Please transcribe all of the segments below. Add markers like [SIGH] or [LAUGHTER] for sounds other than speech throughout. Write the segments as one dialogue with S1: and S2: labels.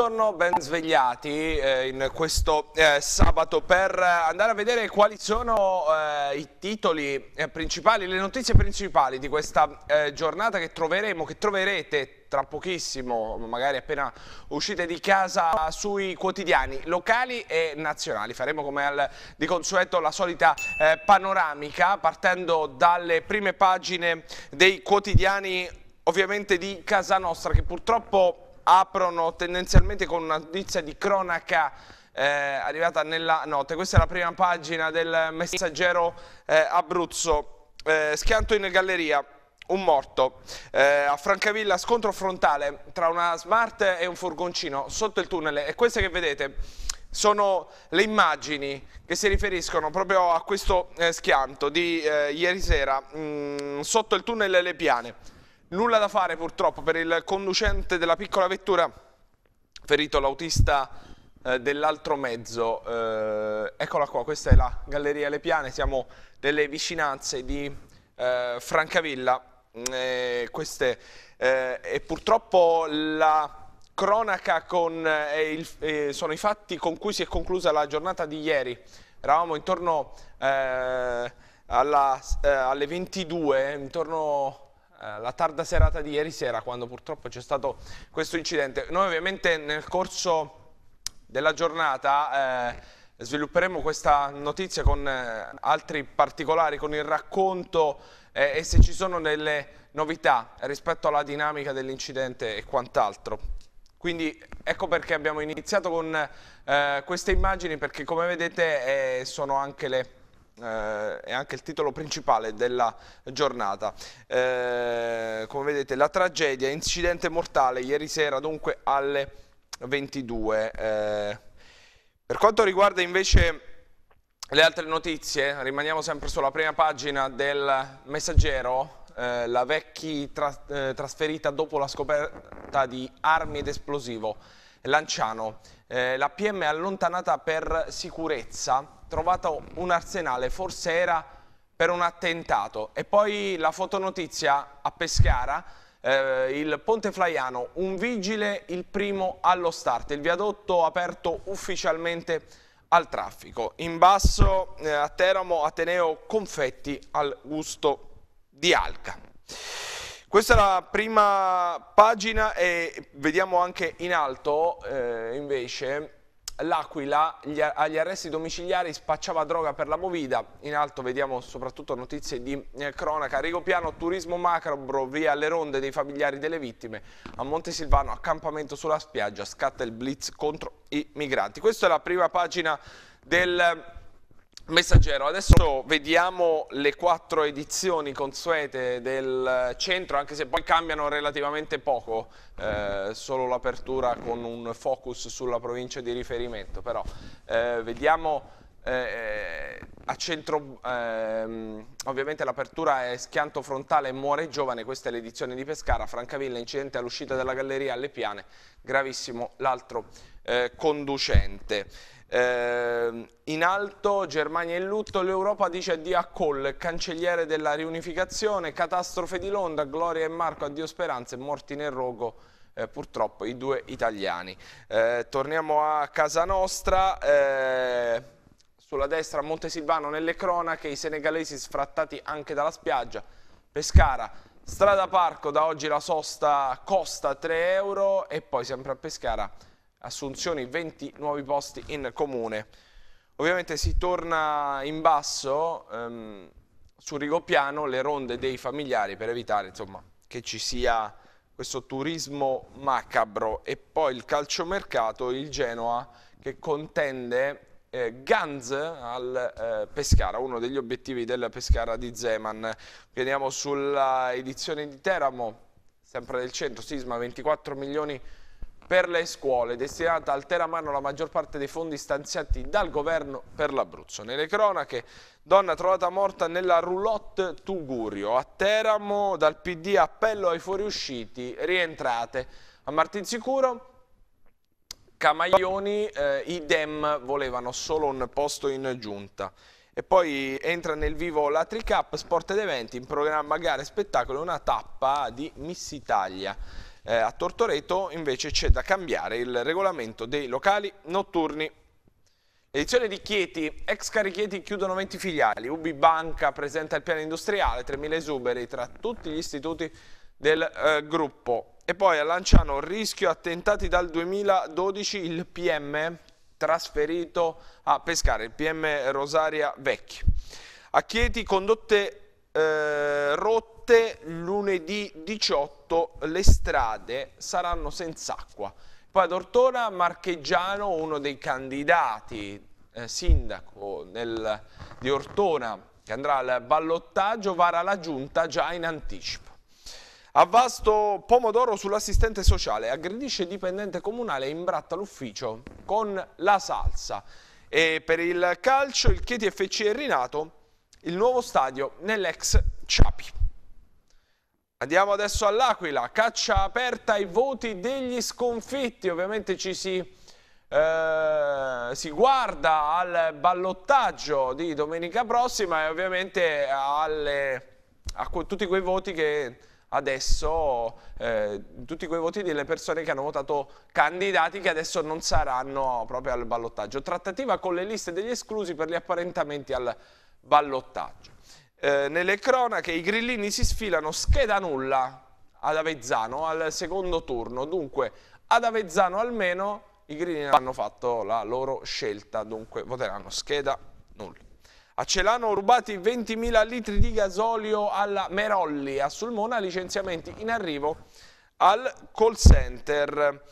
S1: Buongiorno, ben svegliati eh, in questo eh, sabato per eh, andare a vedere quali sono eh, i titoli eh, principali, le notizie principali di questa eh, giornata che troveremo, che troverete tra pochissimo, magari appena uscite di casa, sui quotidiani locali e nazionali. Faremo come al, di consueto la solita eh, panoramica, partendo dalle prime pagine dei quotidiani ovviamente di casa nostra, che purtroppo aprono tendenzialmente con una notizia di cronaca eh, arrivata nella notte. Questa è la prima pagina del messaggero eh, Abruzzo. Eh, schianto in galleria, un morto. Eh, a Francavilla scontro frontale tra una Smart e un furgoncino sotto il tunnel. E queste che vedete sono le immagini che si riferiscono proprio a questo eh, schianto di eh, ieri sera mh, mm, sotto il tunnel Le Piane. Nulla da fare purtroppo per il conducente della piccola vettura, ferito l'autista eh, dell'altro mezzo. Eh, eccola qua, questa è la Galleria Le Piane, siamo nelle vicinanze di eh, Francavilla. Mm, eh, queste, eh, e purtroppo la cronaca con, il, sono i fatti con cui si è conclusa la giornata di ieri. Eravamo intorno alla, alle 22, intorno eh, la tarda serata di ieri sera quando purtroppo c'è stato questo incidente. Noi ovviamente nel corso della giornata eh, svilupperemo questa notizia con eh, altri particolari, con il racconto eh, e se ci sono delle novità rispetto alla dinamica dell'incidente e quant'altro. Quindi ecco perché abbiamo iniziato con eh, queste immagini perché come vedete eh, sono anche le eh, è anche il titolo principale della giornata. Eh, come vedete la tragedia, incidente mortale ieri sera dunque alle 22. Eh, per quanto riguarda invece le altre notizie, rimaniamo sempre sulla prima pagina del messaggero, eh, la vecchi tra eh, trasferita dopo la scoperta di armi ed esplosivo, Lanciano. Eh, la PM è allontanata per sicurezza, trovato un arsenale, forse era per un attentato. E poi la fotonotizia a Pescara, eh, il Ponte Flaiano, un vigile il primo allo start, il viadotto aperto ufficialmente al traffico. In basso eh, a Teramo Ateneo Confetti al gusto di Alca. Questa è la prima pagina e vediamo anche in alto eh, invece l'Aquila agli arresti domiciliari spacciava droga per la movida. In alto vediamo soprattutto notizie di eh, cronaca. Rigopiano, turismo macabro, via le ronde dei familiari delle vittime. A Montesilvano, accampamento sulla spiaggia, scatta il blitz contro i migranti. Questa è la prima pagina del Messaggero, adesso vediamo le quattro edizioni consuete del centro, anche se poi cambiano relativamente poco, eh, solo l'apertura con un focus sulla provincia di riferimento, però eh, vediamo eh, eh a centro, ehm, ovviamente l'apertura è schianto frontale Muore Giovane, questa è l'edizione di Pescara, Francavilla, incidente all'uscita della galleria alle piane, gravissimo l'altro eh, conducente. Eh, in alto Germania in lutto, l'Europa dice addio a Kohl, cancelliere della riunificazione, catastrofe di Londra, Gloria e Marco, addio speranze, morti nel rogo eh, purtroppo i due italiani. Eh, torniamo a casa nostra, eh, sulla destra Montesilvano nelle cronache, i senegalesi sfrattati anche dalla spiaggia, Pescara. Strada Parco, da oggi la sosta costa 3 euro e poi sempre a Pescara assunzioni, 20 nuovi posti in comune. Ovviamente si torna in basso ehm, su Rigopiano le ronde dei familiari per evitare insomma, che ci sia questo turismo macabro e poi il calciomercato, il Genoa che contende eh, Ganz al eh, Pescara, uno degli obiettivi del Pescara di Zeman. Veniamo sulla edizione di Teramo, sempre del centro, Sisma 24 milioni di per le scuole, destinata al Teramano la maggior parte dei fondi stanziati dal governo per l'Abruzzo. Nelle cronache, donna trovata morta nella roulotte Tugurio. A Teramo, dal PD appello ai fuoriusciti, rientrate. A Martinsicuro... Camaglioni, eh, i Dem volevano solo un posto in giunta. E poi entra nel vivo la Tricap Sport ed Eventi, in programma gare e spettacolo, una tappa di Miss Italia eh, a Tortoreto invece c'è da cambiare il regolamento dei locali notturni. Edizione di Chieti, ex Carichieti chiudono 20 filiali, Ubi Banca presenta il piano industriale, 3.000 esuberi tra tutti gli istituti del eh, gruppo. E poi a Lanciano rischio attentati dal 2012 il PM trasferito a Pescare, il PM Rosaria Vecchi. A Chieti condotte eh, rotte notte lunedì 18 le strade saranno senza acqua. Poi ad Ortona Marcheggiano, uno dei candidati eh, sindaco nel, di Ortona che andrà al ballottaggio, vara la giunta già in anticipo. A Vasto Pomodoro sull'assistente sociale aggredisce dipendente comunale e imbratta l'ufficio con la salsa. E per il calcio il Chieti FC è rinato il nuovo stadio nell'ex Ciapi. Andiamo adesso all'Aquila, caccia aperta ai voti degli sconfitti, ovviamente ci si, eh, si, guarda al ballottaggio di domenica prossima e ovviamente alle, a tutti quei voti che adesso, eh, tutti quei voti delle persone che hanno votato candidati che adesso non saranno proprio al ballottaggio. Trattativa con le liste degli esclusi per gli apparentamenti al ballottaggio. Eh, nelle cronache i grillini si sfilano scheda nulla ad Avezzano al secondo turno, dunque ad Avezzano almeno i grillini hanno fatto la loro scelta, dunque voteranno scheda nulla. A Celano rubati 20.000 litri di gasolio alla Merolli, a Sulmona licenziamenti in arrivo al call center.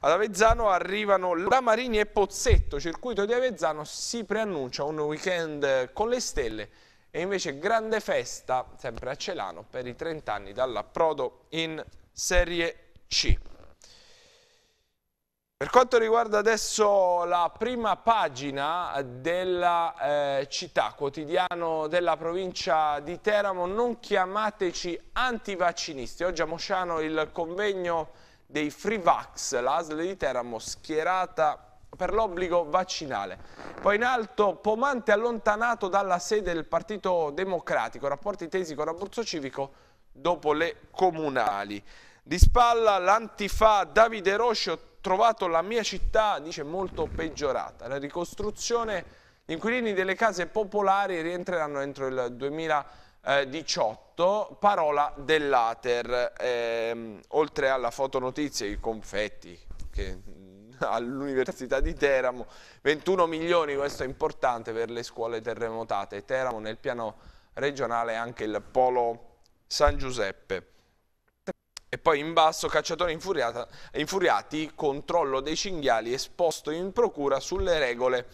S1: Ad Avezzano arrivano Lamarini e Pozzetto, circuito di Avezzano si preannuncia un weekend con le stelle e invece grande festa, sempre a Celano, per i 30 anni dall'approdo in Serie C. Per quanto riguarda adesso la prima pagina della eh, città, quotidiano della provincia di Teramo, non chiamateci antivaccinisti. Oggi a Mosciano il convegno dei Free Vax, l'ASL di Teramo schierata per l'obbligo vaccinale. Poi in alto Pomante allontanato dalla sede del Partito Democratico, rapporti tesi con Abruzzo Civico dopo le comunali. Di spalla l'antifa Davide Rosci, ho trovato la mia città, dice, molto peggiorata. La ricostruzione, gli inquilini delle case popolari rientreranno entro il 2018, parola dell'Ater, ehm, oltre alla fotonotizie, i confetti, che all'Università di Teramo, 21 milioni, questo è importante per le scuole terremotate. Teramo nel piano regionale anche il polo San Giuseppe. E poi in basso, cacciatori infuriati, controllo dei cinghiali esposto in procura sulle regole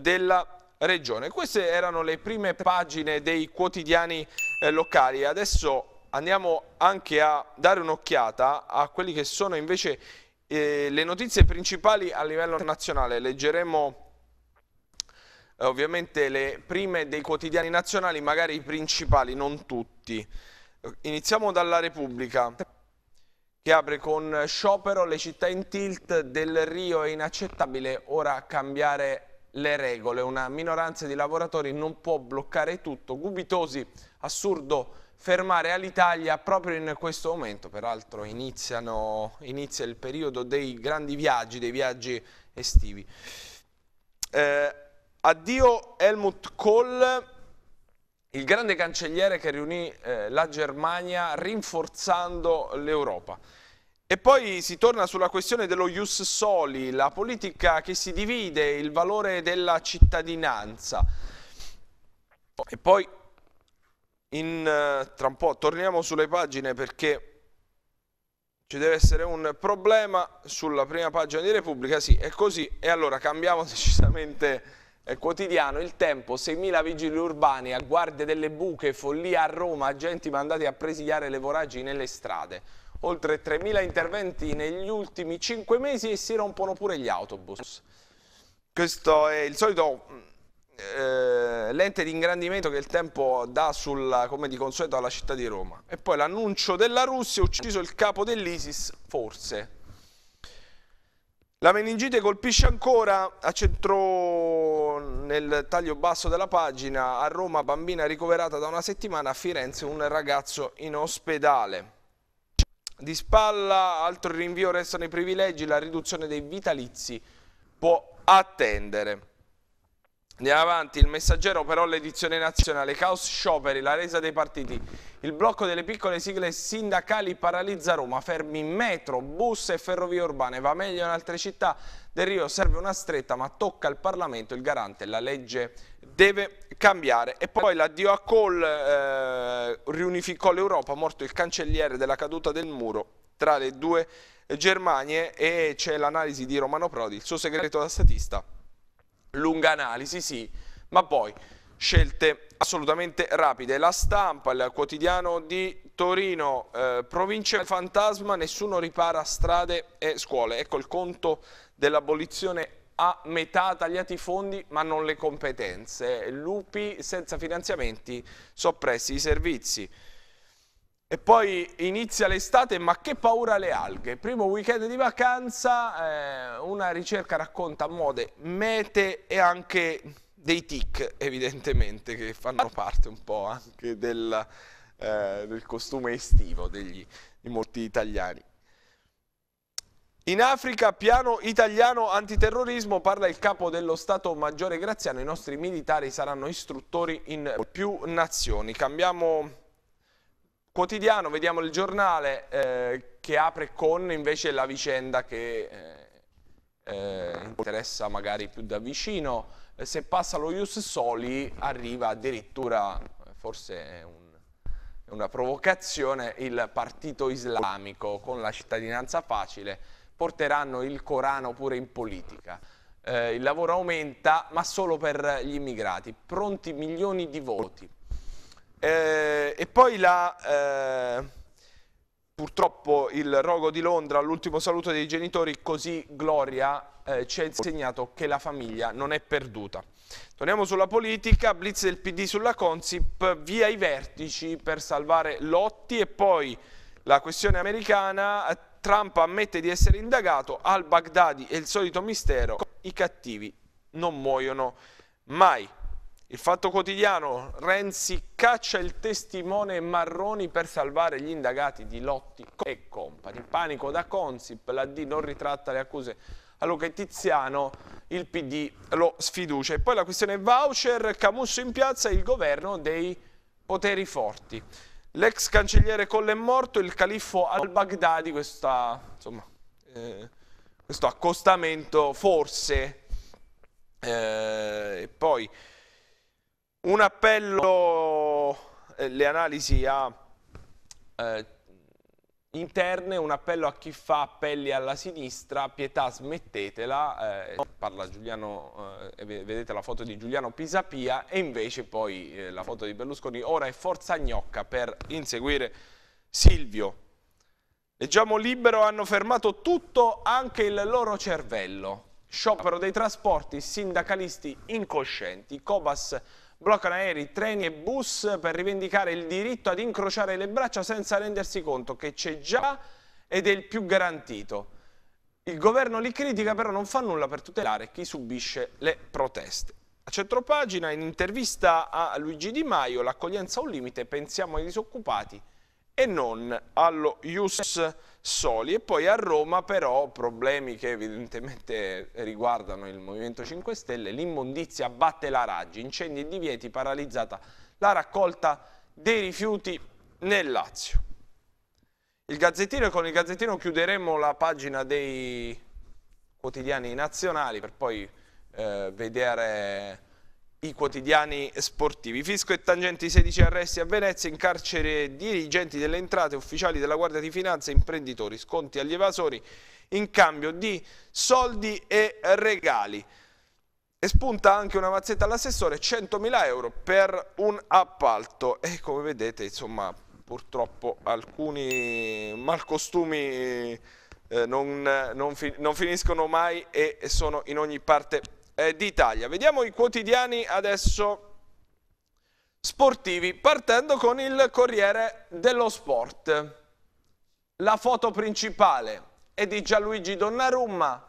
S1: della regione. Queste erano le prime pagine dei quotidiani eh, locali. Adesso andiamo anche a dare un'occhiata a quelli che sono invece eh, le notizie principali a livello nazionale, leggeremo eh, ovviamente le prime dei quotidiani nazionali, magari i principali, non tutti. Iniziamo dalla Repubblica che apre con sciopero le città in tilt del Rio è inaccettabile ora cambiare le regole una minoranza di lavoratori non può bloccare tutto Gubitosi assurdo fermare all'Italia proprio in questo momento, peraltro iniziano, inizia il periodo dei grandi viaggi, dei viaggi estivi. Eh, addio Helmut Kohl, il grande cancelliere che riunì eh, la Germania rinforzando l'Europa. E poi si torna sulla questione dello ius soli, la politica che si divide, il valore della cittadinanza. E poi in, eh, tra un po' torniamo sulle pagine perché ci deve essere un problema sulla prima pagina di Repubblica, sì, è così. E allora cambiamo [LAUGHS] decisamente il quotidiano. Il tempo, 6.000 vigili urbani a guardia delle buche, follia a Roma, agenti mandati a presidiare le voragini nelle strade. Oltre 3.000 interventi negli ultimi 5 mesi e si rompono pure gli autobus. Questo è il solito eh, l'ente di ingrandimento che il tempo dà sulla, come di consueto alla città di Roma. E poi l'annuncio della Russia ucciso il capo dell'ISIS, forse. La meningite colpisce ancora a centro nel taglio basso della pagina, a Roma bambina ricoverata da una settimana, a Firenze un ragazzo in ospedale. Di spalla, altro rinvio restano i privilegi, la riduzione dei vitalizi può attendere. Andiamo avanti, il messaggero però l'edizione nazionale, caos scioperi, la resa dei partiti, il blocco delle piccole sigle sindacali paralizza Roma, fermi in metro, bus e ferrovie urbane, va meglio in altre città, Del Rio serve una stretta ma tocca al Parlamento il garante, la legge deve cambiare. E poi l'addio a Cole eh, riunificò l'Europa, morto il cancelliere della caduta del muro tra le due Germanie e c'è l'analisi di Romano Prodi, il suo segreto da statista lunga analisi, sì, ma poi scelte assolutamente rapide. La stampa, il quotidiano di Torino, eh, provincia fantasma, nessuno ripara strade e scuole. Ecco il conto dell'abolizione a metà tagliati i fondi ma non le competenze. Lupi senza finanziamenti, soppressi i servizi. E poi inizia l'estate, ma che paura le alghe. Primo weekend di vacanza, eh, una ricerca racconta mode, mete e anche dei tic, evidentemente, che fanno parte un po' anche del, eh, del costume estivo degli, di molti italiani. In Africa, piano italiano antiterrorismo, parla il capo dello Stato Maggiore Graziano, i nostri militari saranno istruttori in più nazioni. Cambiamo quotidiano vediamo il giornale eh, che apre con invece la vicenda che eh, eh interessa magari più da vicino. Eh, se passa lo Ius Soli arriva addirittura, eh, forse è un una provocazione, il partito islamico con la cittadinanza facile porteranno il Corano pure in politica. Eh, il lavoro aumenta, ma solo per gli immigrati. Pronti milioni di voti. Eh, e poi la, eh, purtroppo il rogo di Londra, l'ultimo saluto dei genitori, così Gloria eh, ci ha insegnato che la famiglia non è perduta. Torniamo sulla politica, blitz del PD sulla Consip, via i vertici per salvare Lotti e poi la questione americana, Trump ammette di essere indagato, al Baghdadi è il solito mistero, i cattivi non muoiono mai. Il fatto quotidiano, Renzi caccia il testimone Marroni per salvare gli indagati di Lotti e compagni. Panico da Consip, la D non ritratta le accuse a Luca Tiziano, il PD lo sfiducia. E poi la questione voucher, Camusso in piazza, il governo dei poteri forti. L'ex cancelliere Colle è morto, il califfo al-Baghdadi, eh, questo accostamento forse. Eh, e poi... Un appello, eh, le analisi a, eh, interne, un appello a chi fa appelli alla sinistra, pietà smettetela, eh, parla Giuliano, eh, vedete la foto di Giuliano Pisapia e invece poi eh, la foto di Berlusconi, ora è forza gnocca per inseguire Silvio. Leggiamo libero, hanno fermato tutto, anche il loro cervello. Sciopero dei trasporti, sindacalisti incoscienti, Cobas bloccano aerei, treni e bus per rivendicare il diritto ad incrociare le braccia senza rendersi conto che c'è già ed è il più garantito. Il governo li critica però non fa nulla per tutelare chi subisce le proteste. A centropagina, in intervista a Luigi Di Maio, l'accoglienza a un limite, pensiamo ai disoccupati e non allo Ius soli e poi a Roma però problemi che evidentemente riguardano il Movimento 5 Stelle, l'immondizia batte la Raggi, incendi e divieti, paralizzata la raccolta dei rifiuti nel Lazio. Il Gazzettino e con il Gazzettino chiuderemo la pagina dei quotidiani nazionali per poi eh, vedere i quotidiani sportivi. Fisco e tangenti 16 arresti a Venezia, in carcere dirigenti delle entrate, ufficiali della Guardia di Finanza, imprenditori, sconti agli evasori in cambio di soldi e regali. E spunta anche una mazzetta all'assessore, 100.000 euro per un appalto. E come vedete, insomma, purtroppo alcuni malcostumi eh, non, non, fi non finiscono mai e sono in ogni parte eh, d'Italia. Vediamo i quotidiani adesso sportivi, partendo con il Corriere dello Sport. La foto principale è di Gianluigi Donnarumma,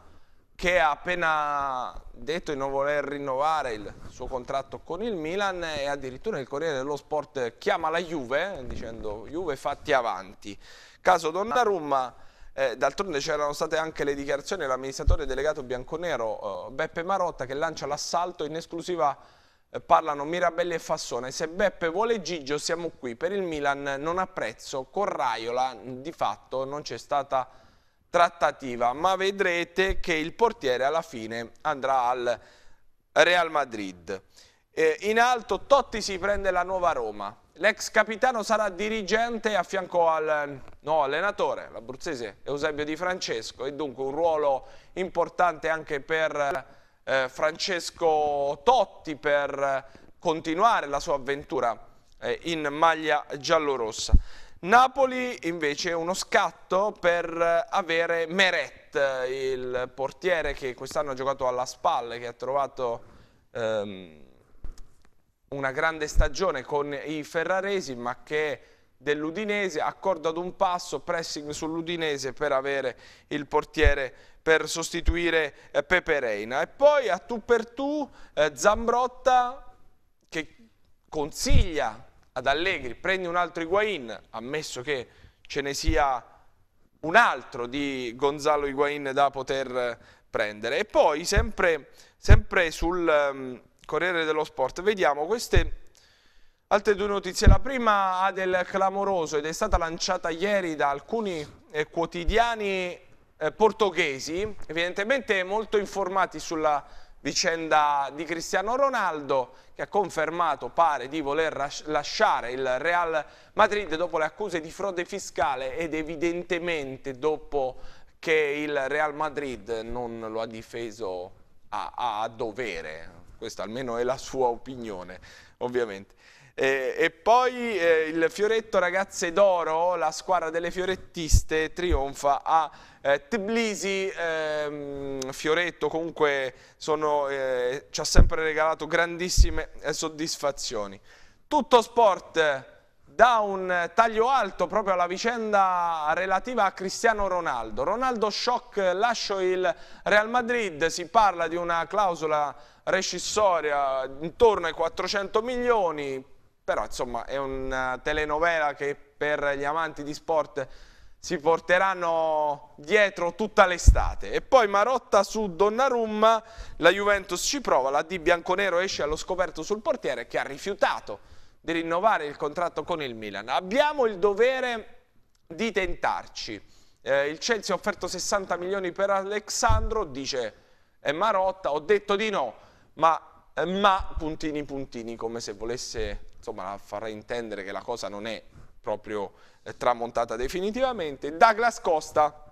S1: che ha appena detto di non voler rinnovare il suo contratto con il Milan e addirittura il Corriere dello Sport chiama la Juve eh, dicendo Juve fatti avanti. Caso Donnarumma eh, D'altronde c'erano state anche le dichiarazioni dell'amministratore delegato bianconero eh, Beppe Marotta che lancia l'assalto in esclusiva eh, parlano Mirabelli e Fassone se Beppe vuole Gigio siamo qui per il Milan non ha prezzo con Raiola di fatto non c'è stata trattativa ma vedrete che il portiere alla fine andrà al Real Madrid eh, in alto Totti si prende la nuova Roma L'ex capitano sarà dirigente a fianco al nuovo allenatore, l'abruzzese Eusebio Di Francesco, e dunque un ruolo importante anche per eh, Francesco Totti per continuare la sua avventura eh, in maglia giallorossa. Napoli invece uno scatto per eh, avere Meret, il portiere che quest'anno ha giocato alla spalla e che ha trovato... Ehm, una grande stagione con i ferraresi ma che dell'Udinese, accorda ad un passo, pressing sull'Udinese per avere il portiere per sostituire eh, Pepe Reina. E poi a tu per tu eh, Zambrotta che consiglia ad Allegri prendi un altro Higuain, ammesso che ce ne sia un altro di Gonzalo Higuain da poter eh, prendere. E poi sempre, sempre sul... Um, Corriere dello Sport. Vediamo queste altre due notizie. La prima ha del clamoroso ed è stata lanciata ieri da alcuni eh, quotidiani eh, portoghesi, evidentemente molto informati sulla vicenda di Cristiano Ronaldo che ha confermato, pare, di voler lasciare il Real Madrid dopo le accuse di frode fiscale ed evidentemente dopo che il Real Madrid non lo ha difeso a, a dovere, questa almeno è la sua opinione, ovviamente. Eh, e poi eh, il Fioretto Ragazze d'Oro, la squadra delle fiorettiste, trionfa a eh, Tbilisi. Ehm, Fioretto comunque sono, eh, ci ha sempre regalato grandissime eh, soddisfazioni. Tutto sport dà un taglio alto proprio alla vicenda relativa a Cristiano Ronaldo. Ronaldo shock, lascio il Real Madrid, si parla di una clausola rescissoria intorno ai 400 milioni, però insomma è una eh, telenovela che per gli amanti di sport si porteranno dietro tutta l'estate. E poi Marotta su Donnarumma, la Juventus ci prova, la di Bianconero esce allo scoperto sul portiere che ha rifiutato di rinnovare il contratto con il Milan. Abbiamo il dovere di tentarci. Eh, il Chelsea ha offerto 60 milioni per Alexandro, dice eh, Marotta, ho detto di no ma, eh, ma puntini puntini, come se volesse insomma, far intendere che la cosa non è proprio eh, tramontata definitivamente. Douglas Costa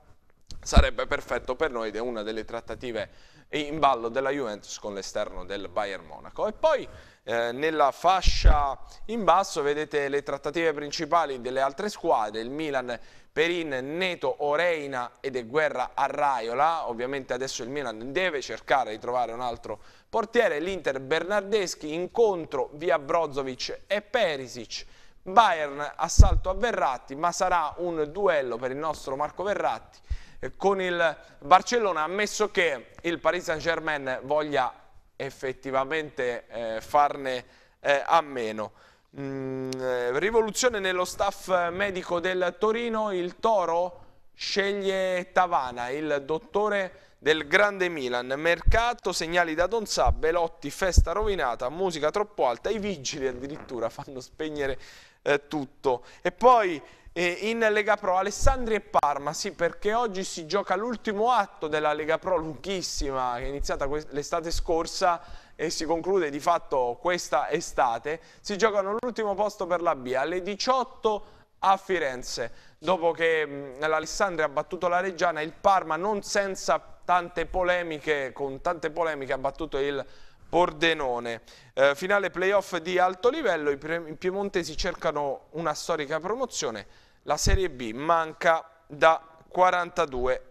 S1: sarebbe perfetto per noi ed è una delle trattative in ballo della Juventus con l'esterno del Bayern Monaco. E poi eh, nella fascia in basso vedete le trattative principali delle altre squadre, il Milan Perin, Neto, Oreina ed Guerra a Raiola, ovviamente adesso il Milan deve cercare di trovare un altro portiere, l'Inter Bernardeschi, incontro via Brozovic e Perisic, Bayern assalto a Verratti, ma sarà un duello per il nostro Marco Verratti eh, con il Barcellona, ammesso che il Paris Saint-Germain voglia effettivamente eh, farne eh, a meno. Mm, eh, rivoluzione nello staff medico del Torino, il Toro sceglie Tavana, il dottore del grande Milan. Mercato, segnali da Don Donzà, Belotti, festa rovinata, musica troppo alta, i vigili addirittura [LAUGHS] fanno spegnere eh, tutto. E poi eh, in Lega Pro Alessandria e Parma, sì perché oggi si gioca l'ultimo atto della Lega Pro lunghissima che è iniziata l'estate scorsa e si conclude di fatto questa estate, si giocano l'ultimo posto per la B alle 18 a Firenze, dopo che l'Alessandria ha battuto la Reggiana, il Parma non senza tante polemiche, con tante polemiche ha battuto il Pordenone. Eh, finale playoff di alto livello, i, piemontesi cercano una storica promozione, la Serie B manca da 42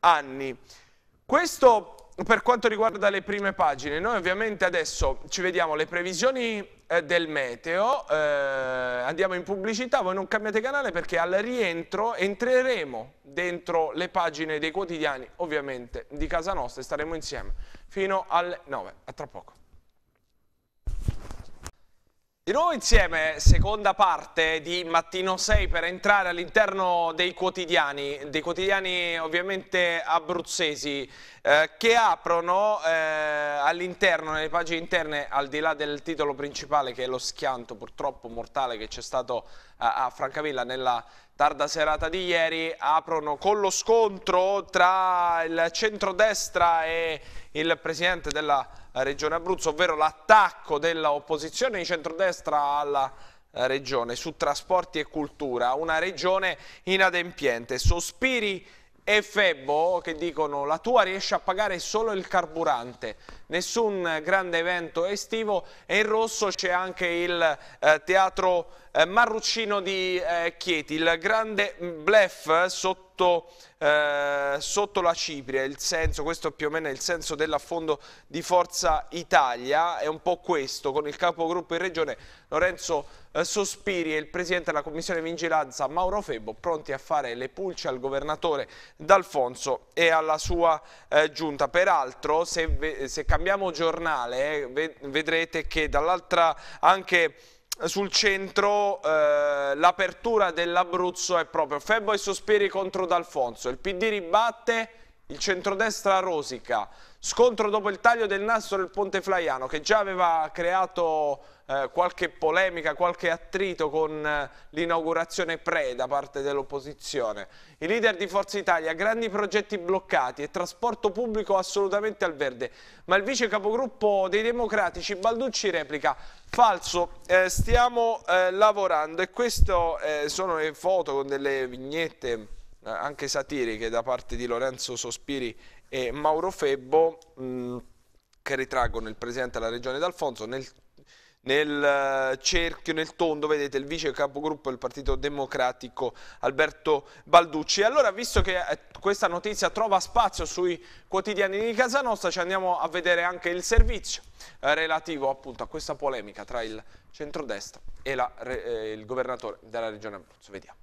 S1: anni. Questo per quanto riguarda le prime pagine, noi ovviamente adesso ci vediamo le previsioni eh, del meteo, eh, andiamo in pubblicità, voi non cambiate canale perché al rientro entreremo dentro le pagine dei quotidiani, ovviamente di casa nostra e staremo insieme fino alle 9, a tra poco. Di nuovo insieme, seconda parte di Mattino 6 per entrare all'interno dei quotidiani, dei quotidiani ovviamente abruzzesi, eh, che aprono eh, all'interno, nelle pagine interne, al di là del titolo principale che è lo schianto purtroppo mortale che c'è stato a Francavilla nella tarda serata di ieri aprono con lo scontro tra il centrodestra e il presidente della regione Abruzzo, ovvero l'attacco dell'opposizione di centrodestra alla regione su trasporti e cultura, una regione inadempiente. Sospiri e Febbo che dicono la tua riesce a pagare solo il carburante nessun grande evento estivo e in rosso c'è anche il eh, teatro eh, Marruccino di eh, Chieti, il grande blef sotto, eh, sotto la Cipria, il senso, questo è più o meno il senso dell'affondo di Forza Italia, è un po' questo, con il capogruppo in regione Lorenzo eh, Sospiri e il presidente della commissione vigilanza Mauro Febbo pronti a fare le pulce al governatore D'Alfonso e alla sua eh, giunta. Peraltro, se, se cambiamo giornale vedrete che dall'altra anche sul centro eh, l'apertura dell'Abruzzo è proprio Febo e Sospiri contro D'Alfonso, il PD ribatte il centrodestra rosica, scontro dopo il taglio del nastro del Ponte Flaiano che già aveva creato eh, qualche polemica, qualche attrito con eh, l'inaugurazione pre da parte dell'opposizione. I leader di Forza Italia, grandi progetti bloccati e trasporto pubblico assolutamente al verde, ma il vice capogruppo dei democratici Balducci replica falso, eh, stiamo eh, lavorando e queste eh, sono le foto con delle vignette eh, anche satiriche da parte di Lorenzo Sospiri e Mauro Febbo mm, che ritraggono il presidente della regione D'Alfonso nel, nel eh, cerchio, nel tondo, vedete il vice capogruppo del Partito Democratico Alberto Balducci. Allora, visto che eh, questa notizia trova spazio sui quotidiani di casa nostra, ci andiamo a vedere anche il servizio relativo appunto a questa polemica tra il centrodestra e la, il governatore della regione Abruzzo. Vediamo.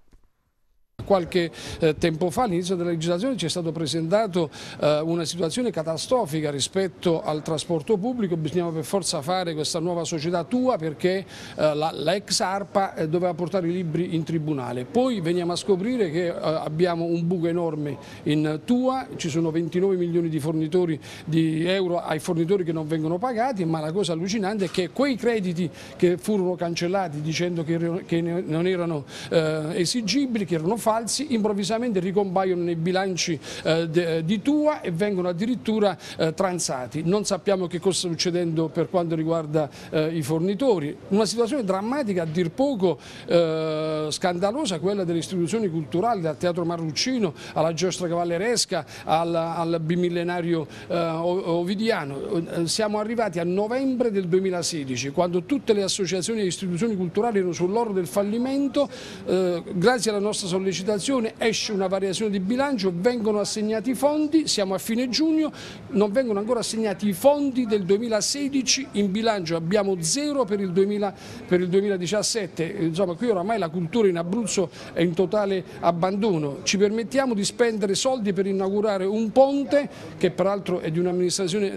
S2: Qualche eh, tempo fa, all'inizio della legislazione, ci è stato presentato eh, una situazione catastrofica rispetto al trasporto pubblico, bisognava per forza fare questa nuova società tua perché eh, la, la, ex ARPA eh, doveva portare i libri in tribunale. Poi veniamo a scoprire che eh, abbiamo un buco enorme in tua, ci sono 29 milioni di, fornitori, di euro ai fornitori che non vengono pagati, ma la cosa allucinante è che quei crediti che furono cancellati dicendo che, che non erano eh, esigibili, che erano fatti, falsi improvvisamente ricompaiono nei bilanci eh, de, di Tua e vengono addirittura eh, transati. Non sappiamo che cosa sta succedendo per quanto riguarda eh, i fornitori. Una situazione drammatica a dir poco eh, scandalosa quella delle istituzioni culturali, dal Teatro Marruccino alla giostra cavalleresca, al, al bimillenario eh, ovidiano. Eh, siamo arrivati a novembre del 2016 quando tutte le associazioni e istituzioni culturali erano sull'oro del fallimento grazie alla nostra sollecitazione sollecitazione esce una variazione di bilancio, vengono assegnati i fondi, siamo a fine giugno, non vengono ancora assegnati i fondi del 2016 in bilancio, abbiamo zero per il, 2000, per il 2017, insomma qui oramai la cultura in Abruzzo è in totale abbandono, ci permettiamo di spendere soldi per inaugurare un ponte che peraltro è di un'amministrazione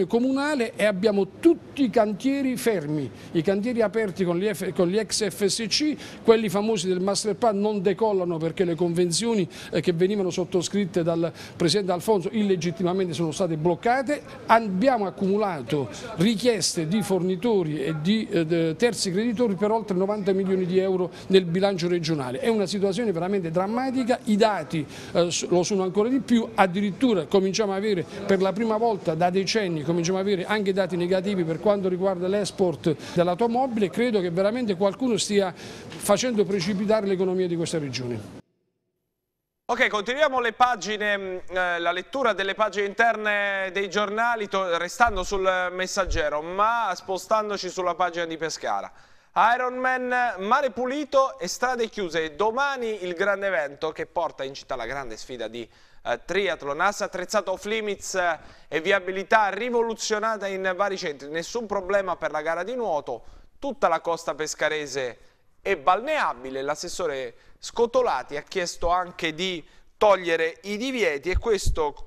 S2: un comunale e abbiamo tutti i cantieri fermi, i cantieri aperti con gli, F, con gli ex FSC, quelli famosi del master plan non decollano giorno perché le convenzioni eh, che venivano sottoscritte dal Presidente Alfonso illegittimamente sono state bloccate, abbiamo accumulato richieste di fornitori e di eh, terzi creditori per oltre 90 milioni di euro nel bilancio regionale, è una situazione veramente drammatica, i dati eh, lo sono ancora di più, addirittura cominciamo a avere per la prima volta da decenni cominciamo a avere anche dati negativi per quanto riguarda l'export dell'automobile, credo che veramente qualcuno stia facendo precipitare l'economia di questa regione.
S1: Ok, continuiamo le pagine, mm, eh, la lettura delle pagine interne dei giornali, restando sul messaggero, ma spostandoci sulla pagina di Pescara. Iron Man, mare pulito e strade chiuse. Domani il grande evento che porta in città la grande sfida di eh, triathlon. Assa attrezzato off limits eh, e viabilità rivoluzionata in vari centri. Nessun problema per la gara di nuoto. Tutta la costa pescarese è balneabile. L'assessore Scotolati ha chiesto anche di togliere i divieti e questo,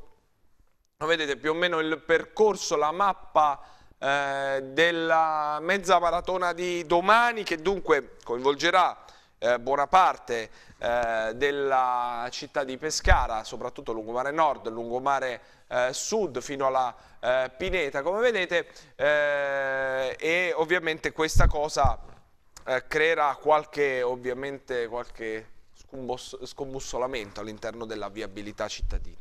S1: vedete più o meno il percorso, la mappa eh, della mezza maratona di domani che dunque coinvolgerà eh, buona parte eh, della città di Pescara, soprattutto lungomare nord, lungomare eh, sud fino alla eh, Pineta, come vedete, eh, e ovviamente questa cosa eh, creerà qualche, ovviamente, qualche scombussolamento all'interno della viabilità cittadina.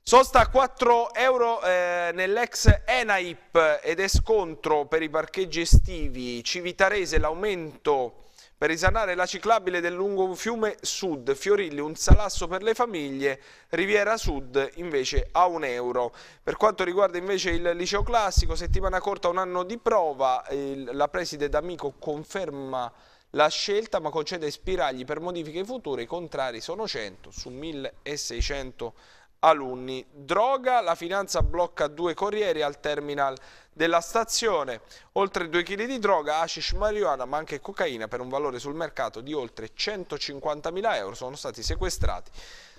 S1: Sosta a 4 euro eh, nell'ex ENAIP ed è scontro per i parcheggi estivi. Civitarese l'aumento per risanare la ciclabile del lungo fiume sud, Fiorilli un salasso per le famiglie, Riviera Sud invece a un euro. Per quanto riguarda invece il liceo classico, settimana corta un anno di prova, il, la preside d'amico conferma la scelta ma concede spiragli per modifiche future, i contrari sono 100 su 1600 euro alunni. Droga, la finanza blocca due corrieri al terminal della stazione, oltre 2 kg di droga, hashish, marijuana ma anche cocaina per un valore sul mercato di oltre 150.000 euro sono stati sequestrati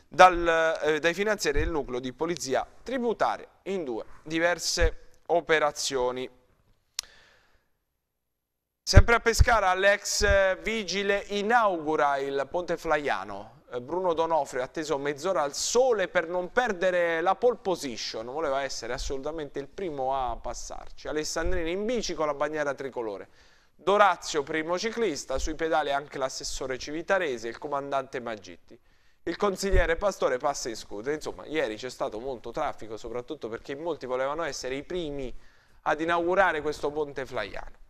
S1: dal, eh, dai finanzieri del nucleo di polizia tributaria in due diverse operazioni. Sempre a Pescara l'ex vigile inaugura il Ponte Flaiano, eh, Bruno Donofrio ha atteso mezz'ora al sole per non perdere la pole position, voleva essere assolutamente il primo a passarci. Alessandrini in bici con la bandiera tricolore. Dorazio, primo ciclista, sui pedali anche l'assessore Civitarese e il comandante Magitti. Il consigliere Pastore passa in scooter. Insomma, ieri c'è stato molto traffico, soprattutto perché molti volevano essere i primi ad inaugurare questo ponte flaiano.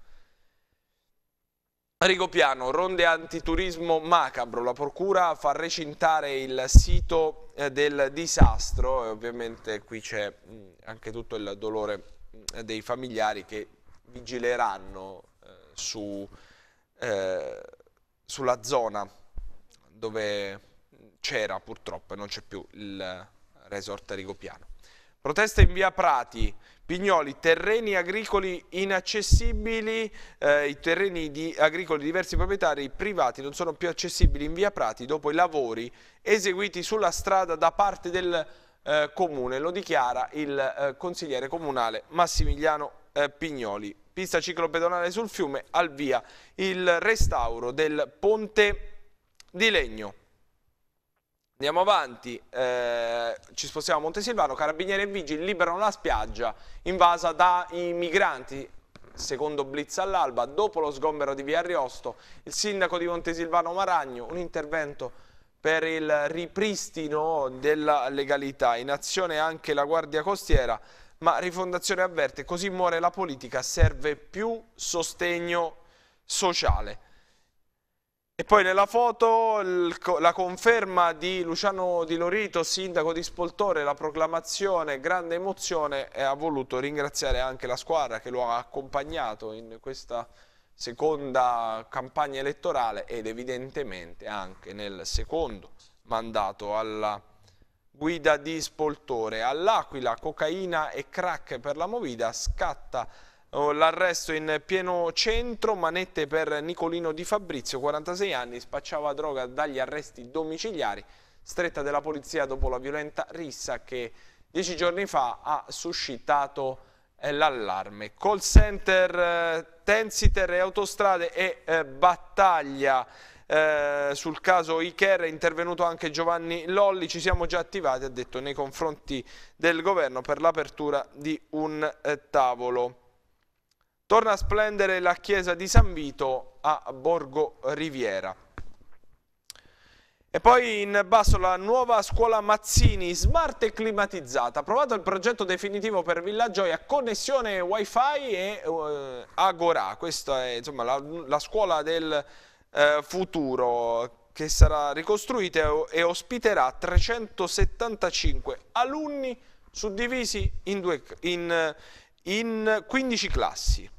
S1: Rigopiano, ronde antiturismo macabro, la procura fa recintare il sito eh, del disastro e ovviamente qui c'è mm, anche tutto il dolore mm, dei familiari che vigileranno eh, su, eh, sulla zona dove c'era purtroppo e non c'è più il resort Rigopiano. Proteste in via Prati, Pignoli, terreni agricoli inaccessibili, eh, i terreni di agricoli di diversi proprietari privati non sono più accessibili in via Prati dopo i lavori eseguiti sulla strada da parte del eh, comune, lo dichiara il eh, consigliere comunale Massimiliano eh, Pignoli. Pista ciclopedonale sul fiume, al via il restauro del ponte di legno. Andiamo avanti, eh, ci spostiamo a Montesilvano, carabinieri e vigili liberano la spiaggia invasa dai migranti. Secondo Blitz all'alba, dopo lo sgombero di via Ariosto, il sindaco di Montesilvano Maragno, un intervento per il ripristino della legalità. In azione anche la Guardia Costiera, ma Rifondazione avverte, così muore la politica, serve più sostegno sociale. E poi nella foto la conferma di Luciano Di Lorito, sindaco di Spoltore, la proclamazione, grande emozione e ha voluto ringraziare anche la squadra che lo ha accompagnato in questa seconda campagna elettorale ed evidentemente anche nel secondo mandato alla guida di Spoltore. All'Aquila cocaina e crack per la Movida scatta Oh, l'arresto in pieno centro, manette per Nicolino Di Fabrizio, 46 anni, spacciava droga dagli arresti domiciliari, stretta della polizia dopo la violenta rissa che dieci giorni fa ha suscitato eh, l'allarme. Call center, eh, Tensiter e autostrade e eh, battaglia. Eh, sul caso Iker è intervenuto anche Giovanni Lolli, ci siamo già attivati, ha detto, nei confronti del governo per l'apertura di un eh, tavolo. Torna a splendere la chiesa di San Vito a Borgo Riviera. E poi in basso la nuova scuola Mazzini, smart e climatizzata. Approvato il progetto definitivo per Villa Gioia, connessione wifi e uh, Agora. Questa è insomma, la, la scuola del uh, futuro che sarà ricostruita e ospiterà 375 alunni suddivisi in, due, in, in 15 classi.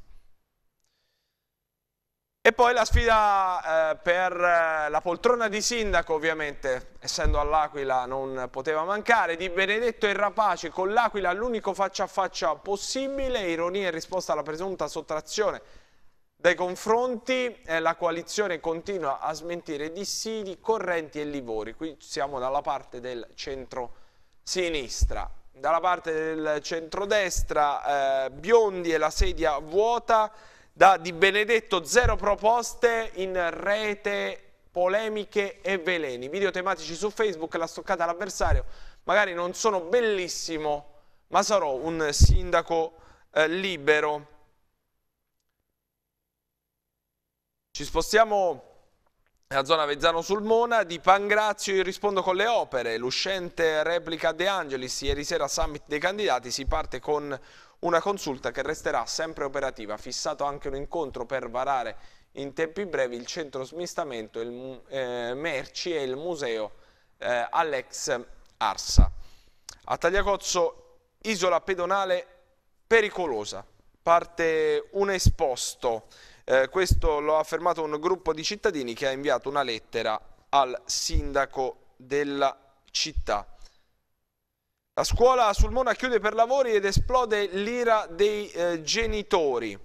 S1: E poi la sfida eh, per eh, la poltrona di sindaco ovviamente, essendo all'Aquila non poteva mancare, di Benedetto e Rapaci con l'Aquila l'unico faccia a faccia possibile, ironia in risposta alla presunta sottrazione dai confronti, eh, la coalizione continua a smentire dissidi, correnti e livori, qui siamo dalla parte del centro-sinistra. Dalla parte del centrodestra eh, Biondi e la sedia vuota, da Di Benedetto, zero proposte in rete, polemiche e veleni. Video tematici su Facebook, la stoccata all'avversario. Magari non sono bellissimo, ma sarò un sindaco eh, libero. Ci spostiamo la zona Vezzano Sulmona di Pangrazio io rispondo con le opere l'uscente replica De Angelis ieri sera summit dei candidati si parte con una consulta che resterà sempre operativa fissato anche un incontro per varare in tempi brevi il centro smistamento il, eh, merci e il museo eh, all'ex Arsa a Tagliacozzo isola pedonale pericolosa parte un esposto eh, questo lo ha affermato un gruppo di cittadini che ha inviato una lettera al sindaco della città. La scuola sul Mona chiude per lavori ed esplode l'ira dei eh, genitori.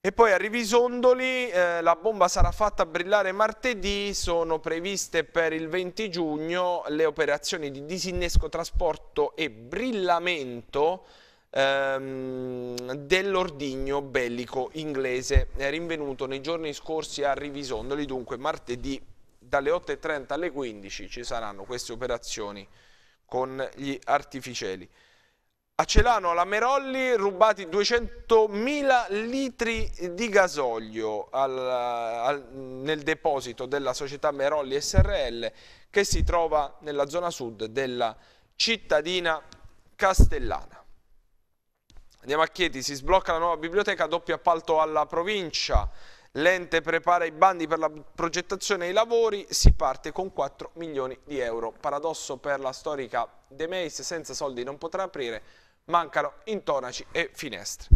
S1: E poi a Rivisondoli eh, la bomba sarà fatta brillare martedì, sono previste per il 20 giugno le operazioni di disinnesco, trasporto e brillamento ehm, dell'ordigno bellico inglese è rinvenuto nei giorni scorsi a Rivisondoli, dunque martedì dalle 8.30 alle 15 ci saranno queste operazioni con gli artificieli. A Celano, alla Merolli, rubati 200.000 litri di gasolio al, al, nel deposito della società Merolli SRL che si trova nella zona sud della cittadina castellana. Andiamo a Chieti, si sblocca la nuova biblioteca, doppio appalto alla provincia, l'ente prepara i bandi per la progettazione e i lavori, si parte con 4 milioni di euro. Paradosso per la storica De Meis, senza soldi non potrà aprire, mancano intonaci e finestre.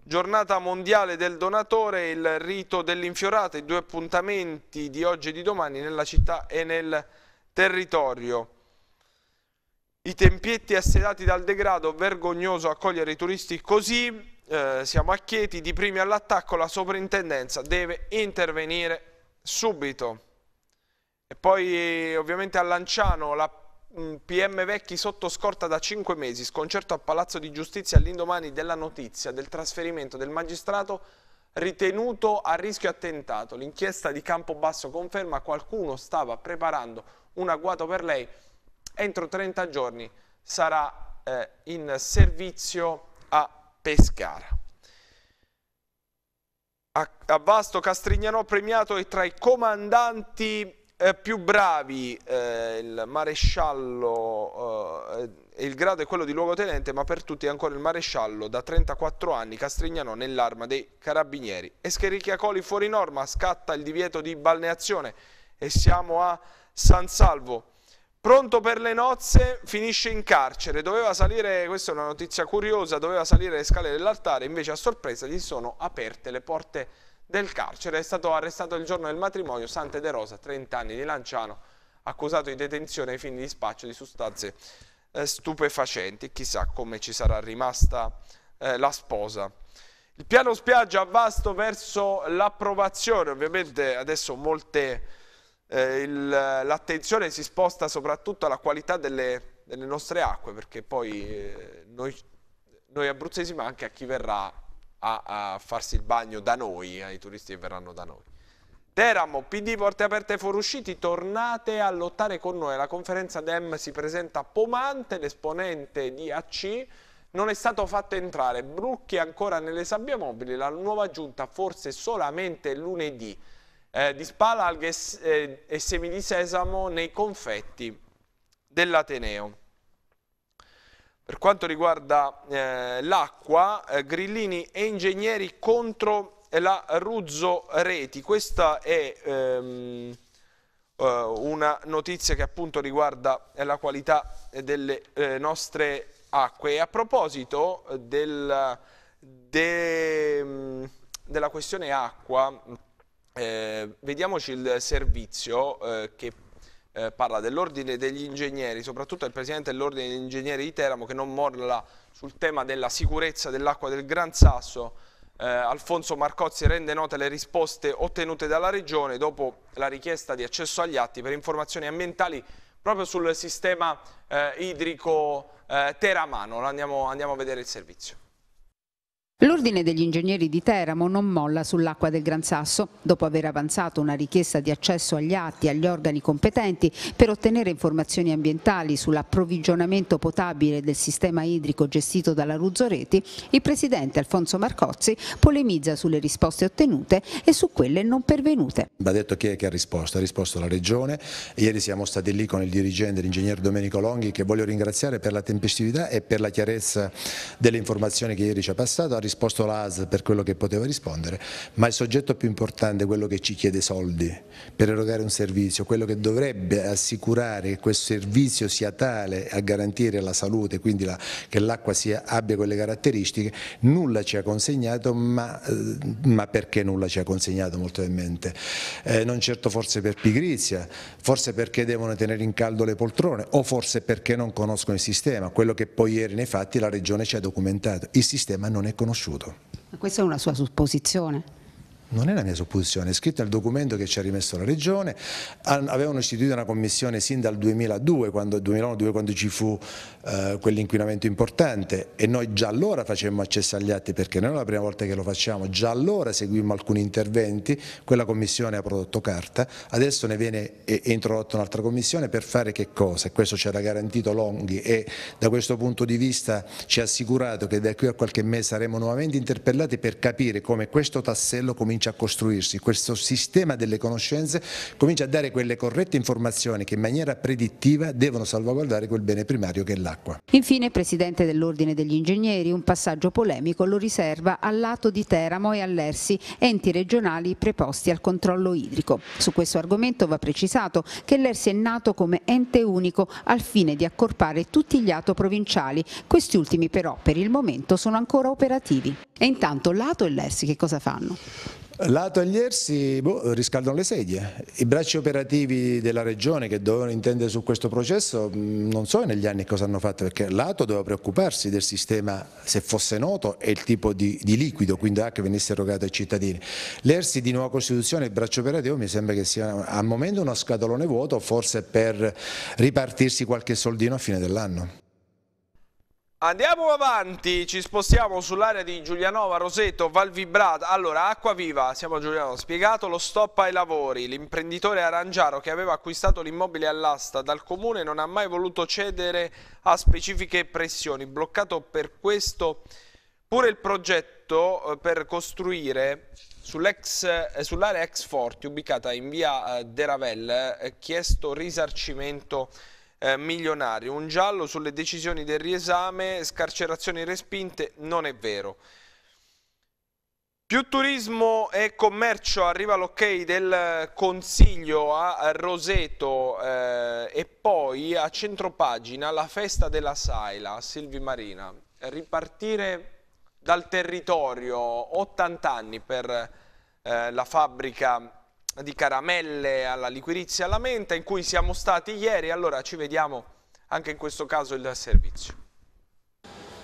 S1: Giornata mondiale del donatore, il rito dell'infiorata, i due appuntamenti di oggi e di domani nella città e nel territorio i tempietti assedati dal degrado, vergognoso accogliere i turisti così, eh, siamo a Chieti, di primi all'attacco, la sovrintendenza deve intervenire subito. E poi ovviamente a Lanciano la PM Vecchi sotto scorta da 5 mesi, sconcerto a Palazzo di Giustizia all'indomani della notizia del trasferimento del magistrato ritenuto a rischio attentato. L'inchiesta di Campobasso conferma qualcuno stava preparando un agguato per lei entro 30 giorni sarà eh, in servizio a Pescara. A, a Vasto Castrignanò premiato e tra i comandanti eh, più bravi eh, il maresciallo eh, eh, il grado è quello di luogotenente ma per tutti è ancora il maresciallo da 34 anni Castrignanò nell'arma dei carabinieri Escherichia Coli fuori norma scatta il divieto di balneazione e siamo a San Salvo Pronto per le nozze, finisce in carcere. Doveva salire, questa è una notizia curiosa, doveva salire le scale dell'altare, invece a sorpresa gli sono aperte le porte del carcere. È stato arrestato il giorno del matrimonio Sante De Rosa, 30 anni di Lanciano, accusato di detenzione ai fini di spaccio di sostanze eh, stupefacenti. Chissà come ci sarà rimasta eh, la sposa. Il piano spiaggia a vasto verso l'approvazione, ovviamente adesso molte eh, l'attenzione si sposta soprattutto alla qualità delle, delle nostre acque, perché poi eh, noi, noi, abruzzesi, ma anche a chi verrà a, a farsi il bagno da noi, ai turisti che verranno da noi. Teramo, PD porte aperte e fuoriusciti, tornate a lottare con noi. La conferenza DEM si presenta a Pomante, l'esponente di AC non è stato fatto entrare. Brucchi ancora nelle sabbie mobili, la nuova giunta forse solamente lunedì eh, di spalaghe eh, e semi di sesamo nei confetti dell'Ateneo. Per quanto riguarda eh, l'acqua, eh, grillini e ingegneri contro la Ruzzo Reti. Questa è ehm, eh, una notizia che appunto riguarda la qualità delle eh, nostre acque. E a proposito del, de, mm, della questione acqua, eh, vediamoci il servizio eh, che eh, parla dell'ordine degli ingegneri, soprattutto il presidente dell'ordine degli ingegneri di Teramo che non morla sul tema della sicurezza dell'acqua del Gran Sasso. Eh, Alfonso Marcozzi rende note le risposte ottenute dalla Regione dopo la richiesta di accesso agli atti per informazioni ambientali proprio sul sistema eh, idrico eh, teramano. Andiamo, andiamo a vedere il servizio.
S3: L'Ordine degli Ingegneri di Teramo non molla sull'acqua del Gran Sasso. Dopo aver avanzato una richiesta di accesso agli atti e agli organi competenti per ottenere informazioni ambientali sull'approvvigionamento potabile del sistema idrico gestito dalla Ruzzoreti, il Presidente Alfonso Marcozzi polemizza sulle risposte ottenute e su quelle non pervenute.
S4: Va detto chi è che ha risposto? Ha risposto la Regione. Ieri siamo stati lì con il dirigente, l'ingegner Domenico Longhi, che voglio ringraziare per la tempestività e per la chiarezza delle informazioni che ieri ci ha passato. Ha risposto l'AS per quello che poteva rispondere, ma il soggetto più importante è quello che ci chiede soldi per erogare un servizio, quello che dovrebbe assicurare che questo servizio sia tale a garantire la salute, quindi la, che l'acqua abbia quelle caratteristiche, nulla ci ha consegnato, ma, eh, ma perché nulla ci ha consegnato molto probabilmente? Eh, non certo forse per pigrizia, forse perché devono tenere in caldo le poltrone o forse perché non conoscono il sistema, quello che poi ieri nei fatti la Regione ci ha documentato, il sistema non è conosciuto riconosciuto.
S3: Ma questa è una sua supposizione? non
S4: è la mia supposizione, è scritto nel documento che ci ha rimesso la Regione, avevano istituito una commissione sin dal 2002, quando, 2001, quando ci fu eh, quell'inquinamento importante e noi già allora facemmo accesso agli atti perché non è la prima volta che lo facciamo, già allora seguimmo alcuni interventi, quella commissione ha prodotto carta, adesso ne viene introdotta un'altra commissione per fare che cosa? questo ce l'ha garantito Longhi e da questo punto di vista ci ha assicurato che da qui a qualche mese saremo nuovamente interpellati per capire come questo tassello comincia comincia a costruirsi questo sistema delle conoscenze, comincia a dare quelle corrette informazioni che in maniera predittiva devono salvaguardare quel bene primario che è l'acqua.
S3: Infine, Presidente dell'Ordine degli Ingegneri, un passaggio polemico lo riserva al lato di Teramo e all'Ersi, enti regionali preposti al controllo idrico. Su questo argomento va precisato che l'Ersi è nato come ente unico al fine di accorpare tutti gli ato provinciali, questi ultimi però per il momento sono ancora operativi. E intanto Lato e Lersi che cosa fanno?
S4: Lato e Gliersi boh, riscaldano le sedie, i bracci operativi della regione che dovevano intendere su questo processo mm, non so negli anni cosa hanno fatto perché Lato doveva preoccuparsi del sistema se fosse noto e il tipo di, di liquido quindi anche che venisse erogato ai cittadini. L'ERSI di nuova Costituzione, il braccio operativo mi sembra che sia al momento uno scatolone vuoto forse per ripartirsi qualche soldino a fine dell'anno.
S1: Andiamo avanti, ci spostiamo sull'area di Giulianova, Roseto, Valvibrata. Allora, Acquaviva, siamo a Giulianova, spiegato lo stop ai lavori. L'imprenditore Arangiaro che aveva acquistato l'immobile all'asta dal comune non ha mai voluto cedere a specifiche pressioni. Bloccato per questo pure il progetto eh, per costruire eh, sull'area sull ex Forti, ubicata in via eh, De Ravel, chiesto risarcimento eh, milionario. Un giallo sulle decisioni del riesame, scarcerazioni respinte, non è vero. Più turismo e commercio arriva l'ok del Consiglio a Roseto eh, e poi a centropagina la festa della Saila, Silvi Marina. Ripartire dal territorio, 80 anni per eh, la fabbrica di caramelle alla liquirizia alla menta in cui siamo stati ieri, allora ci vediamo anche in questo caso il servizio.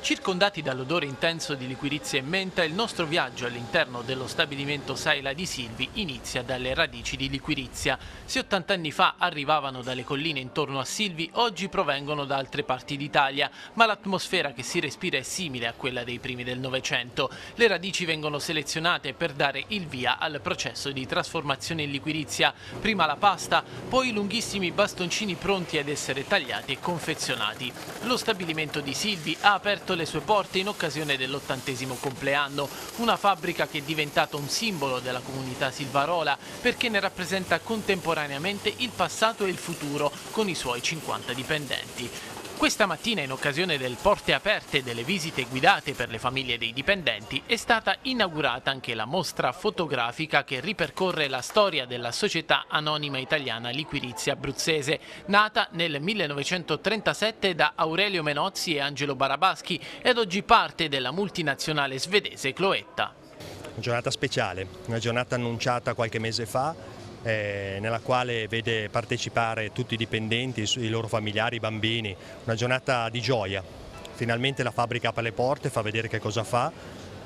S5: Circondati dall'odore intenso di liquirizia e menta, il nostro viaggio all'interno dello stabilimento Saila di Silvi inizia dalle radici di liquirizia. Se 80 anni fa arrivavano dalle colline intorno a Silvi, oggi provengono da altre parti d'Italia, ma l'atmosfera che si respira è simile a quella dei primi del Novecento. Le radici vengono selezionate per dare il via al processo di trasformazione in liquirizia. Prima la pasta, poi i lunghissimi bastoncini pronti ad essere tagliati e confezionati. Lo stabilimento di Silvi ha aperto le sue porte in occasione dell'ottantesimo compleanno, una fabbrica che è diventata un simbolo della comunità Silvarola perché ne rappresenta contemporaneamente il passato e il futuro con i suoi 50 dipendenti. Questa mattina, in occasione del Porte Aperte e delle visite guidate per le famiglie dei dipendenti, è stata inaugurata anche la mostra fotografica che ripercorre la storia della società anonima italiana Liquirizia Abruzzese, nata nel 1937 da Aurelio Menozzi e Angelo Barabaschi ed oggi parte della multinazionale svedese Cloetta.
S6: Una giornata speciale, una giornata annunciata qualche mese fa eh, nella quale vede partecipare tutti i dipendenti, i loro familiari, i bambini, una giornata di gioia. Finalmente la fabbrica apre le porte, fa vedere che cosa fa,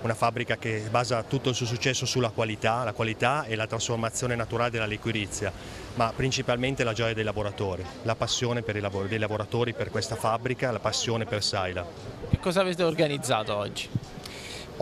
S6: una fabbrica che basa tutto il suo successo sulla qualità, la qualità e la trasformazione naturale della liquirizia, ma principalmente la gioia dei lavoratori, la passione lav dei lavoratori per questa fabbrica, la passione per Saila. E cosa avete organizzato oggi?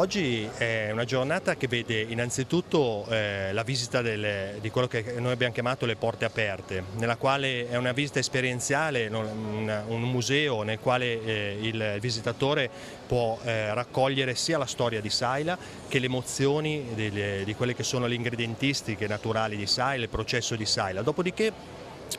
S6: Oggi è una giornata che vede innanzitutto eh, la visita delle, di quello che noi abbiamo chiamato le porte aperte, nella quale è una visita esperienziale, un, un museo nel quale eh, il visitatore può eh, raccogliere sia la storia di Saila che le emozioni delle, di quelle che sono le ingredientistiche naturali di Saila, il processo di Saila. Dopodiché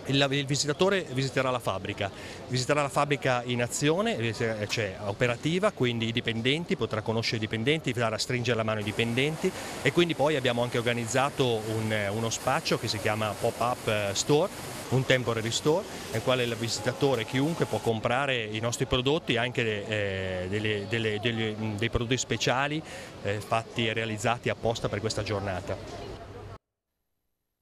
S6: il, il, visitatore visiterà la fabbrica, visiterà la fabbrica in azione, cioè operativa, quindi i dipendenti, potrà conoscere i dipendenti, potrà stringere la mano ai dipendenti e quindi poi abbiamo anche organizzato un, eh, uno spaccio che si chiama Pop-Up Store un temporary store nel quale il visitatore, chiunque può comprare i nostri prodotti, anche eh, delle, delle, delle, dei prodotti speciali eh, fatti e realizzati apposta per questa giornata.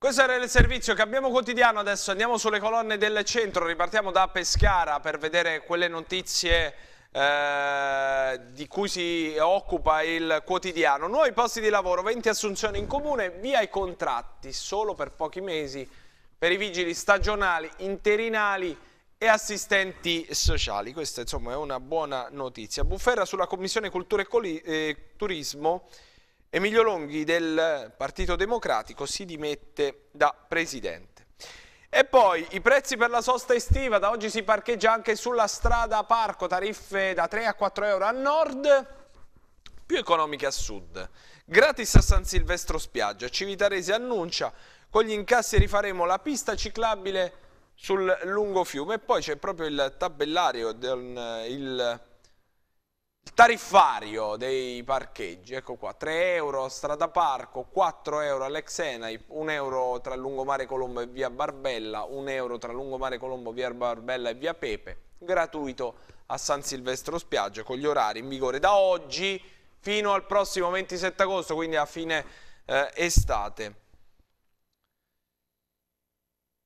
S1: Questo era il servizio cambiamo quotidiano, adesso andiamo sulle colonne del centro, ripartiamo da Pescara per vedere quelle notizie eh, di cui si occupa il quotidiano. Nuovi posti di lavoro, 20 assunzioni in comune, via i contratti solo per pochi mesi per i vigili stagionali, interinali e assistenti sociali. Questa insomma è una buona notizia. Bufferra sulla Commissione Cultura e eh, Turismo Emilio Longhi del Partito Democratico si dimette da presidente. E poi i prezzi per la sosta estiva, da oggi si parcheggia anche sulla strada Parco, tariffe da 3 a 4 euro a nord, più economiche a sud. Gratis a San Silvestro Spiaggia, Civitaresi annuncia, con gli incassi rifaremo la pista ciclabile sul lungo fiume e poi c'è proprio il tabellario, del, il tariffario dei parcheggi, ecco qua, 3 euro a strada parco, 4 euro all'Exenai, 1 euro tra lungomare Colombo e via Barbella, 1 euro tra lungomare Colombo, via Barbella e via Pepe, gratuito a San Silvestro Spiaggia con gli orari in vigore da oggi fino al prossimo 27 agosto, quindi a fine eh, estate.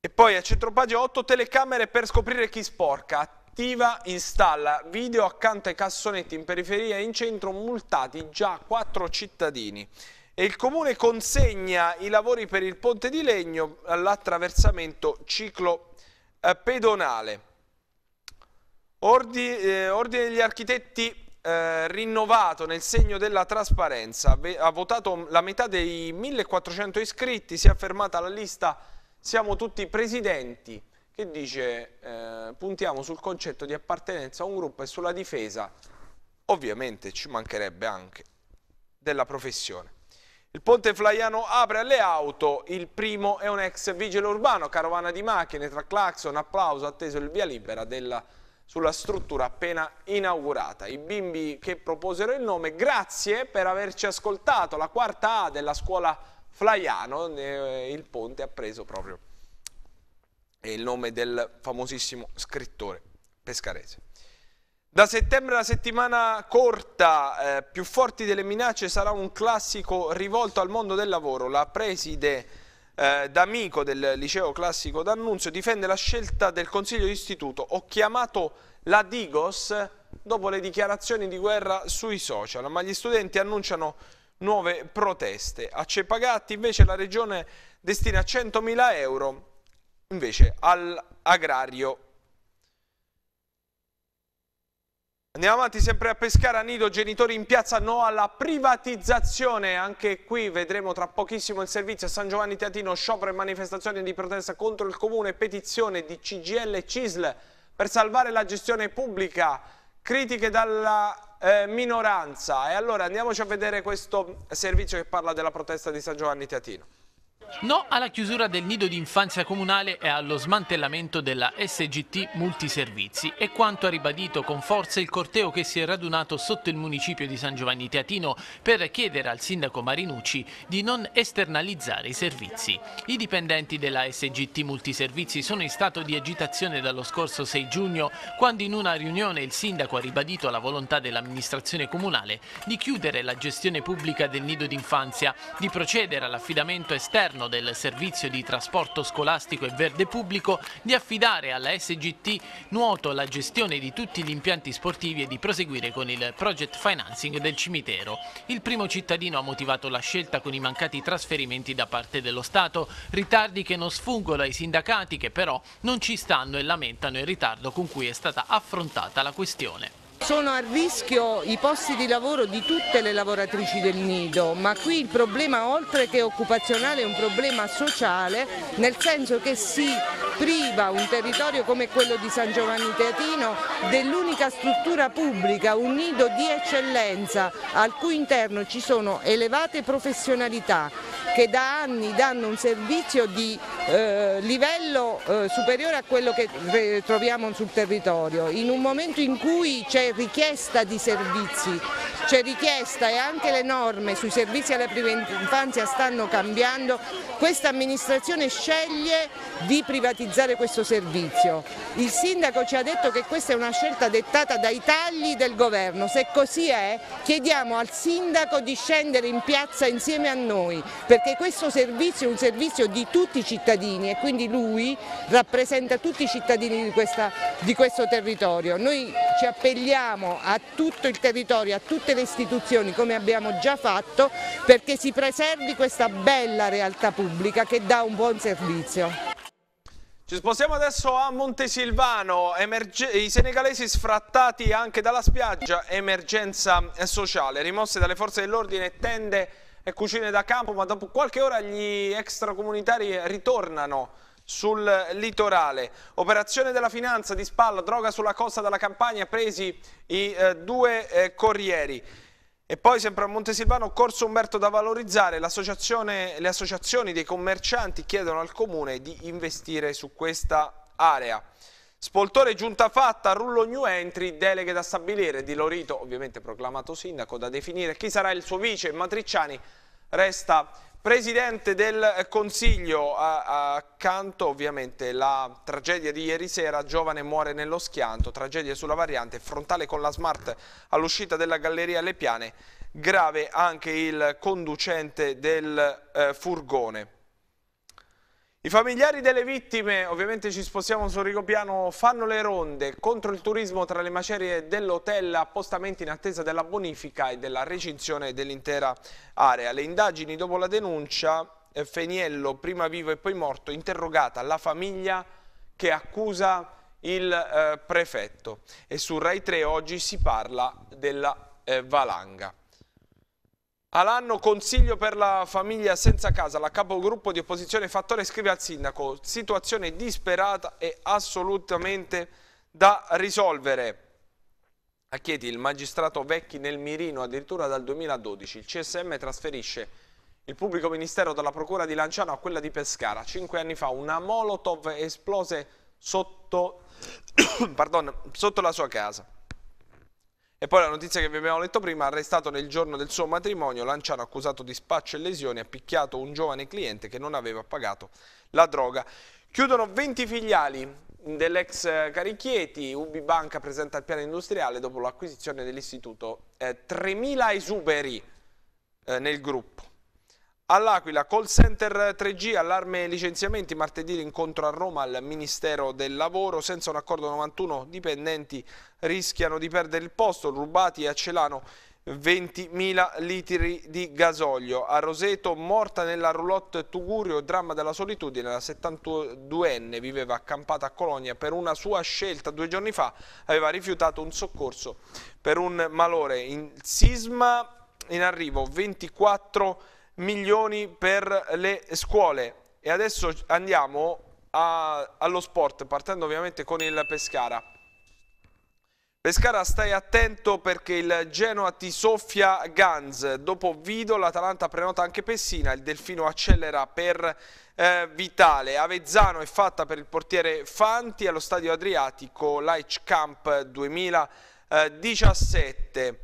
S1: E poi a Centropaggia 8 telecamere per scoprire chi sporca, attiva installa video accanto ai cassonetti in periferia e in centro multati già quattro cittadini. E il comune consegna i lavori per il ponte di legno all'attraversamento ciclo eh, pedonale. Ordi, eh, ordine degli architetti eh, rinnovato nel segno della trasparenza, ha votato la metà dei 1400 iscritti, si è affermata la lista Siamo tutti presidenti che dice eh, puntiamo sul concetto di appartenenza a un gruppo e sulla difesa, ovviamente ci mancherebbe anche, della professione. Il ponte Flaiano apre alle auto, il primo è un ex vigile urbano, carovana di macchine tra clacson, applauso, atteso il via libera della, sulla struttura appena inaugurata. I bimbi che proposero il nome, grazie per averci ascoltato, la quarta A della scuola Flaiano, eh, il ponte ha preso proprio è il nome del famosissimo scrittore pescarese. Da settembre la settimana corta, eh, più forti delle minacce, sarà un classico rivolto al mondo del lavoro. La preside eh, d'amico del liceo classico d'Annunzio difende la scelta del consiglio di istituto. Ho chiamato la Digos dopo le dichiarazioni di guerra sui social, ma gli studenti annunciano nuove proteste. A Cepagatti invece la regione destina 100.000 euro invece all'agrario. Andiamo avanti sempre a Pescara, Nido, genitori in piazza, no alla privatizzazione, anche qui vedremo tra pochissimo il servizio a San Giovanni Teatino, sciopero e manifestazione di protesta contro il comune, petizione di CGL e CISL per salvare la gestione pubblica, critiche dalla eh, minoranza. E allora andiamoci a vedere questo servizio che parla della protesta di San Giovanni Teatino.
S5: No alla chiusura del nido di infanzia comunale e allo smantellamento della SGT Multiservizi. È quanto ha ribadito con forza il corteo che si è radunato sotto il municipio di San Giovanni Teatino per chiedere al sindaco Marinucci di non esternalizzare i servizi. I dipendenti della SGT Multiservizi sono in stato di agitazione dallo scorso 6 giugno quando in una riunione il sindaco ha ribadito la volontà dell'amministrazione comunale di chiudere la gestione pubblica del nido d'infanzia, di procedere all'affidamento esterno all'interno del servizio di trasporto scolastico e verde pubblico di affidare alla SGT Nuoto la gestione di tutti gli impianti sportivi e di proseguire con il project financing del cimitero. Il primo cittadino ha motivato la scelta con i mancati trasferimenti da parte dello Stato, ritardi che non sfuggono ai sindacati che però non ci stanno e lamentano il ritardo con cui è stata affrontata la questione.
S7: Sono a rischio i posti di lavoro di tutte le lavoratrici del nido, ma qui il problema oltre che occupazionale è un problema sociale, nel senso che si priva un territorio come quello di San Giovanni Teatino dell'unica struttura pubblica, un nido di eccellenza al cui interno ci sono elevate professionalità che da anni danno un servizio di eh, livello eh, superiore a quello che eh, troviamo sul territorio, in un momento in cui c'è richiesta di servizi, c'è richiesta e anche le norme sui servizi alla prima infanzia stanno cambiando, questa amministrazione sceglie di privatizzare privatizzare questo servizio. Il sindaco ci ha detto che questa è una scelta dettata dai tagli del governo, se così è chiediamo al sindaco di scendere in piazza insieme a noi perché questo servizio è un servizio di tutti i cittadini e quindi lui rappresenta tutti i cittadini di, questa, di questo territorio. Noi ci appelliamo a tutto il territorio, a tutte le istituzioni come abbiamo già fatto perché si preservi questa bella realtà pubblica che dà un buon servizio.
S1: Ci spostiamo adesso a Montesilvano, i senegalesi sfrattati anche dalla spiaggia, emergenza sociale, rimosse dalle forze dell'ordine, tende e cucine da campo, ma dopo qualche ora gli extracomunitari ritornano sul litorale. Operazione della finanza di spalla, droga sulla costa della campagna, presi i eh, due eh, corrieri. E poi sempre a Montesilvano, Corso Umberto da valorizzare, le associazioni dei commercianti chiedono al comune di investire su questa area. Spoltore giunta fatta, rullo new entry, deleghe da stabilire, Di Lorito ovviamente proclamato sindaco, da definire chi sarà il suo vice, Matriciani resta Presidente del Consiglio, accanto ovviamente alla tragedia di ieri sera, giovane muore nello schianto, tragedia sulla variante, frontale con la smart all'uscita della Galleria Le Piane, grave anche il conducente del eh, furgone. I familiari delle vittime, ovviamente ci spostiamo sul Rigopiano, fanno le ronde contro il turismo tra le macerie dell'hotel appostamenti in attesa della bonifica e della recinzione dell'intera area. Le indagini dopo la denuncia, eh, Feniello prima vivo e poi morto, interrogata la famiglia che accusa il eh, prefetto. E su Rai 3 oggi si parla della eh, valanga. All'anno consiglio per la famiglia senza casa, la capogruppo di opposizione Fattore scrive al sindaco, situazione disperata e assolutamente da risolvere. A Chieti il magistrato Vecchi nel mirino addirittura dal 2012, il CSM trasferisce il pubblico ministero dalla procura di Lanciano a quella di Pescara. Cinque anni fa una Molotov esplose sotto, [COUGHS] pardon, sotto la sua casa. E poi la notizia che vi abbiamo letto prima, arrestato nel giorno del suo matrimonio, Lanciano accusato di spaccio e lesioni, ha picchiato un giovane cliente che non aveva pagato la droga. Chiudono 20 filiali dell'ex Carichieti, Ubi Banca presenta il piano industriale dopo l'acquisizione dell'istituto. Eh, 3.000 esuberi eh, nel gruppo. All'Aquila, call center 3G, allarme e licenziamenti, martedì l'incontro a Roma al Ministero del Lavoro, senza un accordo 91 dipendenti rischiano di perdere il posto, rubati a Celano 20.000 litri di gasolio. A Roseto, morta nella roulotte Tugurio, dramma della solitudine, la 72enne viveva accampata a Colonia per una sua scelta. Due giorni fa aveva rifiutato un soccorso per un malore. In sisma in arrivo 24 milioni per le scuole. E adesso andiamo a, allo sport, partendo ovviamente con il Pescara. Pescara stai attento perché il Genoa ti soffia Gans, dopo Vido l'Atalanta prenota anche Pessina, il Delfino accelera per eh, Vitale, Avezzano è fatta per il portiere Fanti allo stadio Adriatico, l'Aich Camp 2017.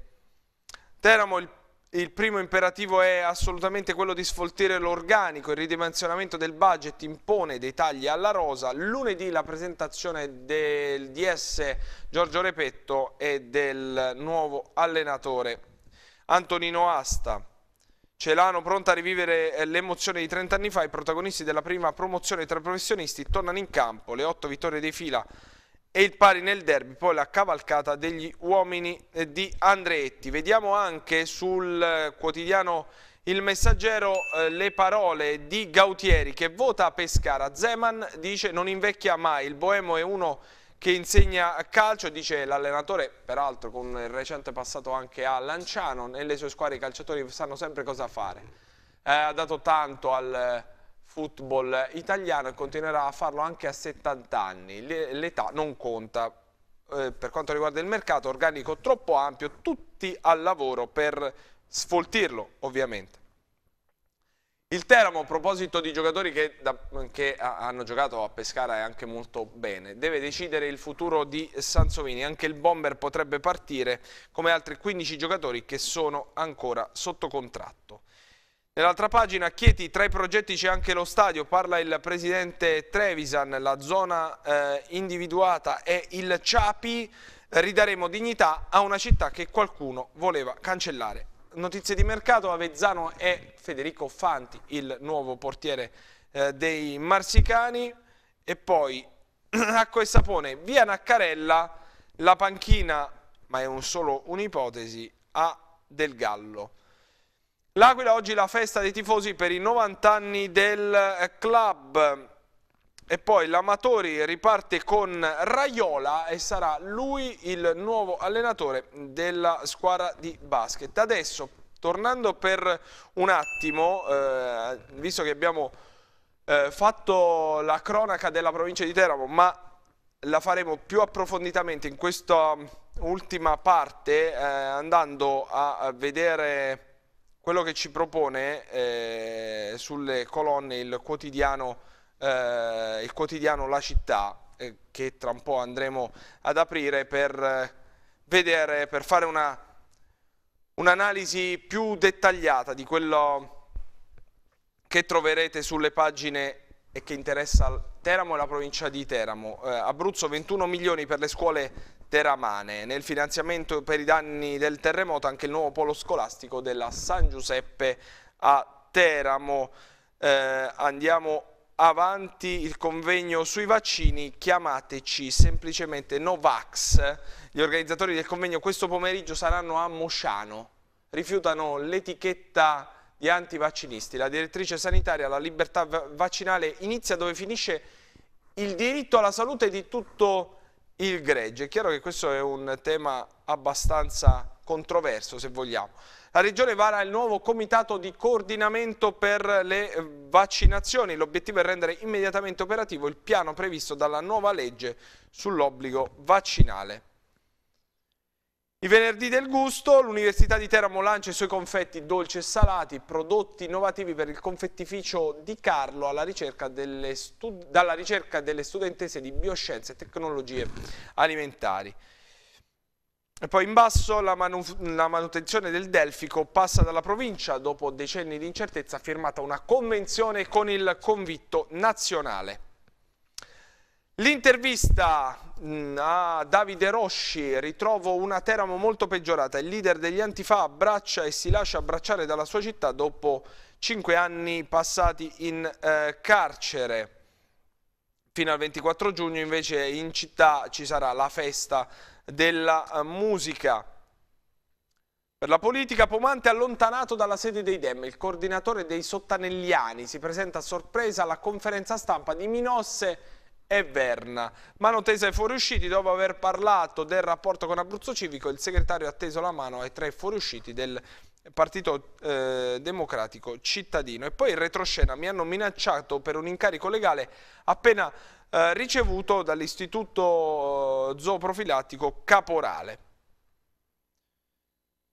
S1: Teramo il il primo imperativo è assolutamente quello di sfoltire l'organico, il ridimensionamento del budget impone dei tagli alla rosa, lunedì la presentazione del DS Giorgio Repetto e del nuovo allenatore Antonino Asta. Celano pronta a rivivere l'emozione di 30 anni fa, i protagonisti della prima promozione tra professionisti tornano in campo, le otto vittorie di fila e il pari nel derby, poi la cavalcata degli uomini eh, di Andretti. Vediamo anche sul eh, quotidiano il messaggero eh, le parole di Gautieri che vota a Pescara. Zeman dice non invecchia mai, il Boemo è uno che insegna calcio, dice l'allenatore, peraltro con il recente passato anche a Lanciano, nelle sue squadre i calciatori sanno sempre cosa fare. Eh, ha dato tanto al football italiano e continuerà a farlo anche a 70 anni. L'età non conta. Eh, per quanto riguarda il mercato, organico troppo ampio, tutti al lavoro per sfoltirlo, ovviamente. Il Teramo, a proposito di giocatori che, da, che, hanno giocato a Pescara e anche molto bene, deve decidere il futuro di Sansovini. Anche il bomber potrebbe partire, come altri 15 giocatori che sono ancora sotto contratto. Nell'altra pagina, Chieti, tra i progetti c'è anche lo stadio, parla il presidente Trevisan, la zona eh, individuata è il Ciapi, ridaremo dignità a una città che qualcuno voleva cancellare. Notizie di mercato, Avezzano è Federico Fanti, il nuovo portiere eh, dei Marsicani e poi [CLEARS THROAT] Acqua e Sapone, via Naccarella, la panchina, ma è un solo un'ipotesi, a Del Gallo. L'Aquila oggi la festa dei tifosi per i 90 anni del eh, club. E poi l'Amatori riparte con Raiola e sarà lui il nuovo allenatore della squadra di basket. Adesso, tornando per un attimo, eh, visto che abbiamo eh, fatto la cronaca della provincia di Teramo, ma la faremo più approfonditamente in questa ultima parte, eh, andando a vedere quello che ci propone eh, sulle colonne il quotidiano, eh, il quotidiano La Città, eh, che tra un po' andremo ad aprire per, eh, vedere, per fare un'analisi un più dettagliata di quello che troverete sulle pagine e che interessa Teramo e la provincia di Teramo. Eh, Abruzzo 21 milioni per le scuole Teramane. Nel finanziamento per i danni del terremoto anche il nuovo polo scolastico della San Giuseppe a Teramo. Eh, andiamo avanti il convegno sui vaccini, chiamateci semplicemente Novax. Gli organizzatori del convegno questo pomeriggio saranno a Mosciano. Rifiutano l'etichetta di antivaccinisti. La direttrice sanitaria, la libertà vaccinale inizia dove finisce il diritto alla salute di tutto il il gregge. È chiaro che questo è un tema abbastanza controverso, se vogliamo. La Regione vara il nuovo comitato di coordinamento per le eh, vaccinazioni. L'obiettivo è rendere immediatamente operativo il piano previsto dalla nuova legge sull'obbligo vaccinale. I venerdì del gusto, l'Università di Teramo lancia i suoi confetti dolci e salati, prodotti innovativi per il confettificio di Carlo alla ricerca delle dalla ricerca delle studentesse di bioscienze e tecnologie alimentari. E poi in basso la, manu la, manutenzione del Delfico passa dalla provincia, dopo decenni di incertezza firmata una convenzione con il convitto nazionale. L'intervista mm, a Davide Rosci, ritrovo una Teramo molto peggiorata, il leader degli antifa abbraccia e si lascia abbracciare dalla sua città dopo cinque anni passati in eh, carcere. Fino al 24 giugno invece in città ci sarà la festa della eh, musica. Per la politica Pomante allontanato dalla sede dei Dem, il coordinatore dei Sottanelliani si presenta a sorpresa alla conferenza stampa di Minosse e Verna. Mano tesa ai fuoriusciti, dopo aver parlato del rapporto con Abruzzo Civico, il segretario ha teso la mano ai tre fuoriusciti del Partito eh, Democratico Cittadino. E poi in retroscena mi hanno minacciato per un incarico legale appena eh, ricevuto dall'istituto eh, zooprofilattico Caporale.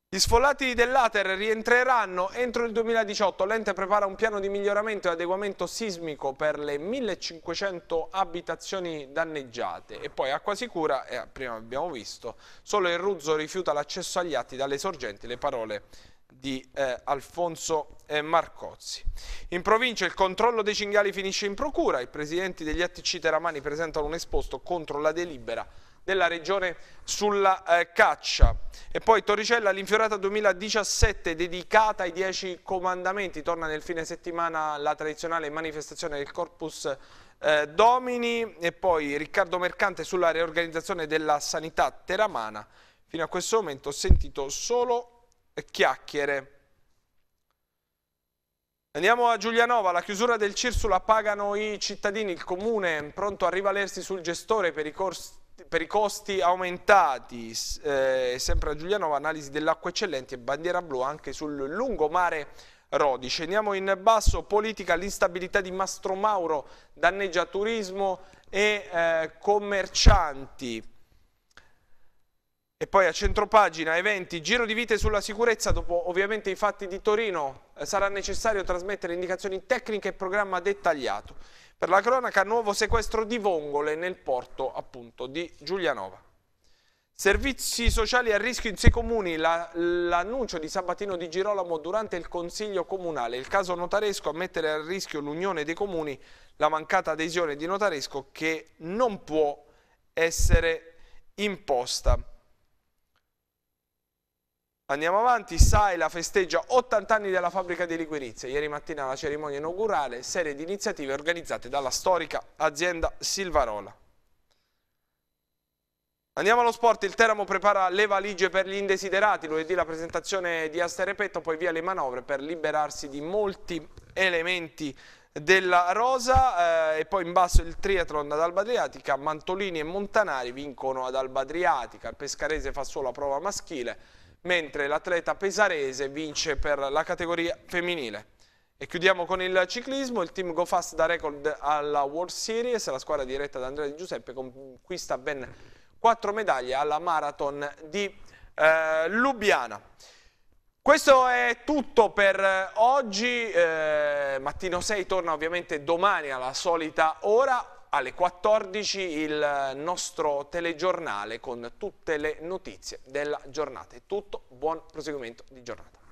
S1: Gli sfollati dell'Ater rientreranno entro il 2018. L'ente prepara un piano di miglioramento e adeguamento sismico per le 1500 abitazioni danneggiate. E poi acqua sicura, eh, prima abbiamo visto, solo il Ruzzo rifiuta l'accesso agli atti dalle sorgenti, le parole di eh, Alfonso eh, Marcozzi. In provincia il controllo dei cinghiali finisce in procura, i presidenti degli ATC Teramani presentano un esposto contro la delibera della regione sulla eh, caccia. E poi Torricella all'Infiorata 2017 dedicata ai Dieci Comandamenti, torna nel fine settimana la tradizionale manifestazione del Corpus eh, Domini e poi Riccardo Mercante sulla riorganizzazione della sanità teramana. Fino a questo momento ho sentito solo chiacchiere. Andiamo a Giulianova, la chiusura del Cirsula pagano i cittadini, il comune pronto a rivalersi sul gestore per i costi per i costi aumentati, eh, sempre a Giulianova, analisi dell'acqua eccellente e bandiera blu anche sul lungomare Rodi. Scendiamo in basso, politica, l'instabilità di Mastro Mauro danneggia turismo e eh, commercianti. E poi a centropagina, eventi, giro di vite sulla sicurezza, dopo ovviamente i fatti di Torino, eh, sarà necessario trasmettere indicazioni tecniche e programma dettagliato. Per la cronaca, nuovo sequestro di vongole nel porto appunto di Giulianova. Servizi sociali a rischio in sei comuni, l'annuncio la, di Sabatino di Girolamo durante il Consiglio Comunale. Il caso notaresco a mettere a rischio l'unione dei comuni, la mancata adesione di notaresco che non può essere imposta. Andiamo avanti, Saila festeggia 80 anni della fabbrica di liquirizie. Ieri mattina la cerimonia inaugurale, serie di iniziative organizzate dalla storica azienda Silvarola. Andiamo allo sport, il Teramo prepara le valigie per gli indesiderati, lunedì la presentazione di Repetto, poi via le manovre per liberarsi di molti elementi della Rosa eh, e poi in basso il triathlon ad Alba Adriatica, Mantolini e Montanari vincono ad Alba Adriatica, il Pescarese fa solo la prova maschile, mentre l'atleta pesarese vince per la categoria femminile. E chiudiamo con il ciclismo, il team GoFast da record alla World Series, la squadra diretta da Andrea Di Giuseppe conquista ben quattro medaglie alla Marathon di eh, Lubiana. Questo è tutto per eh, oggi, eh, Mattino 6 torna ovviamente domani alla solita ora, alle 14 il nostro telegiornale con tutte le notizie della giornata. È tutto, buon proseguimento di giornata.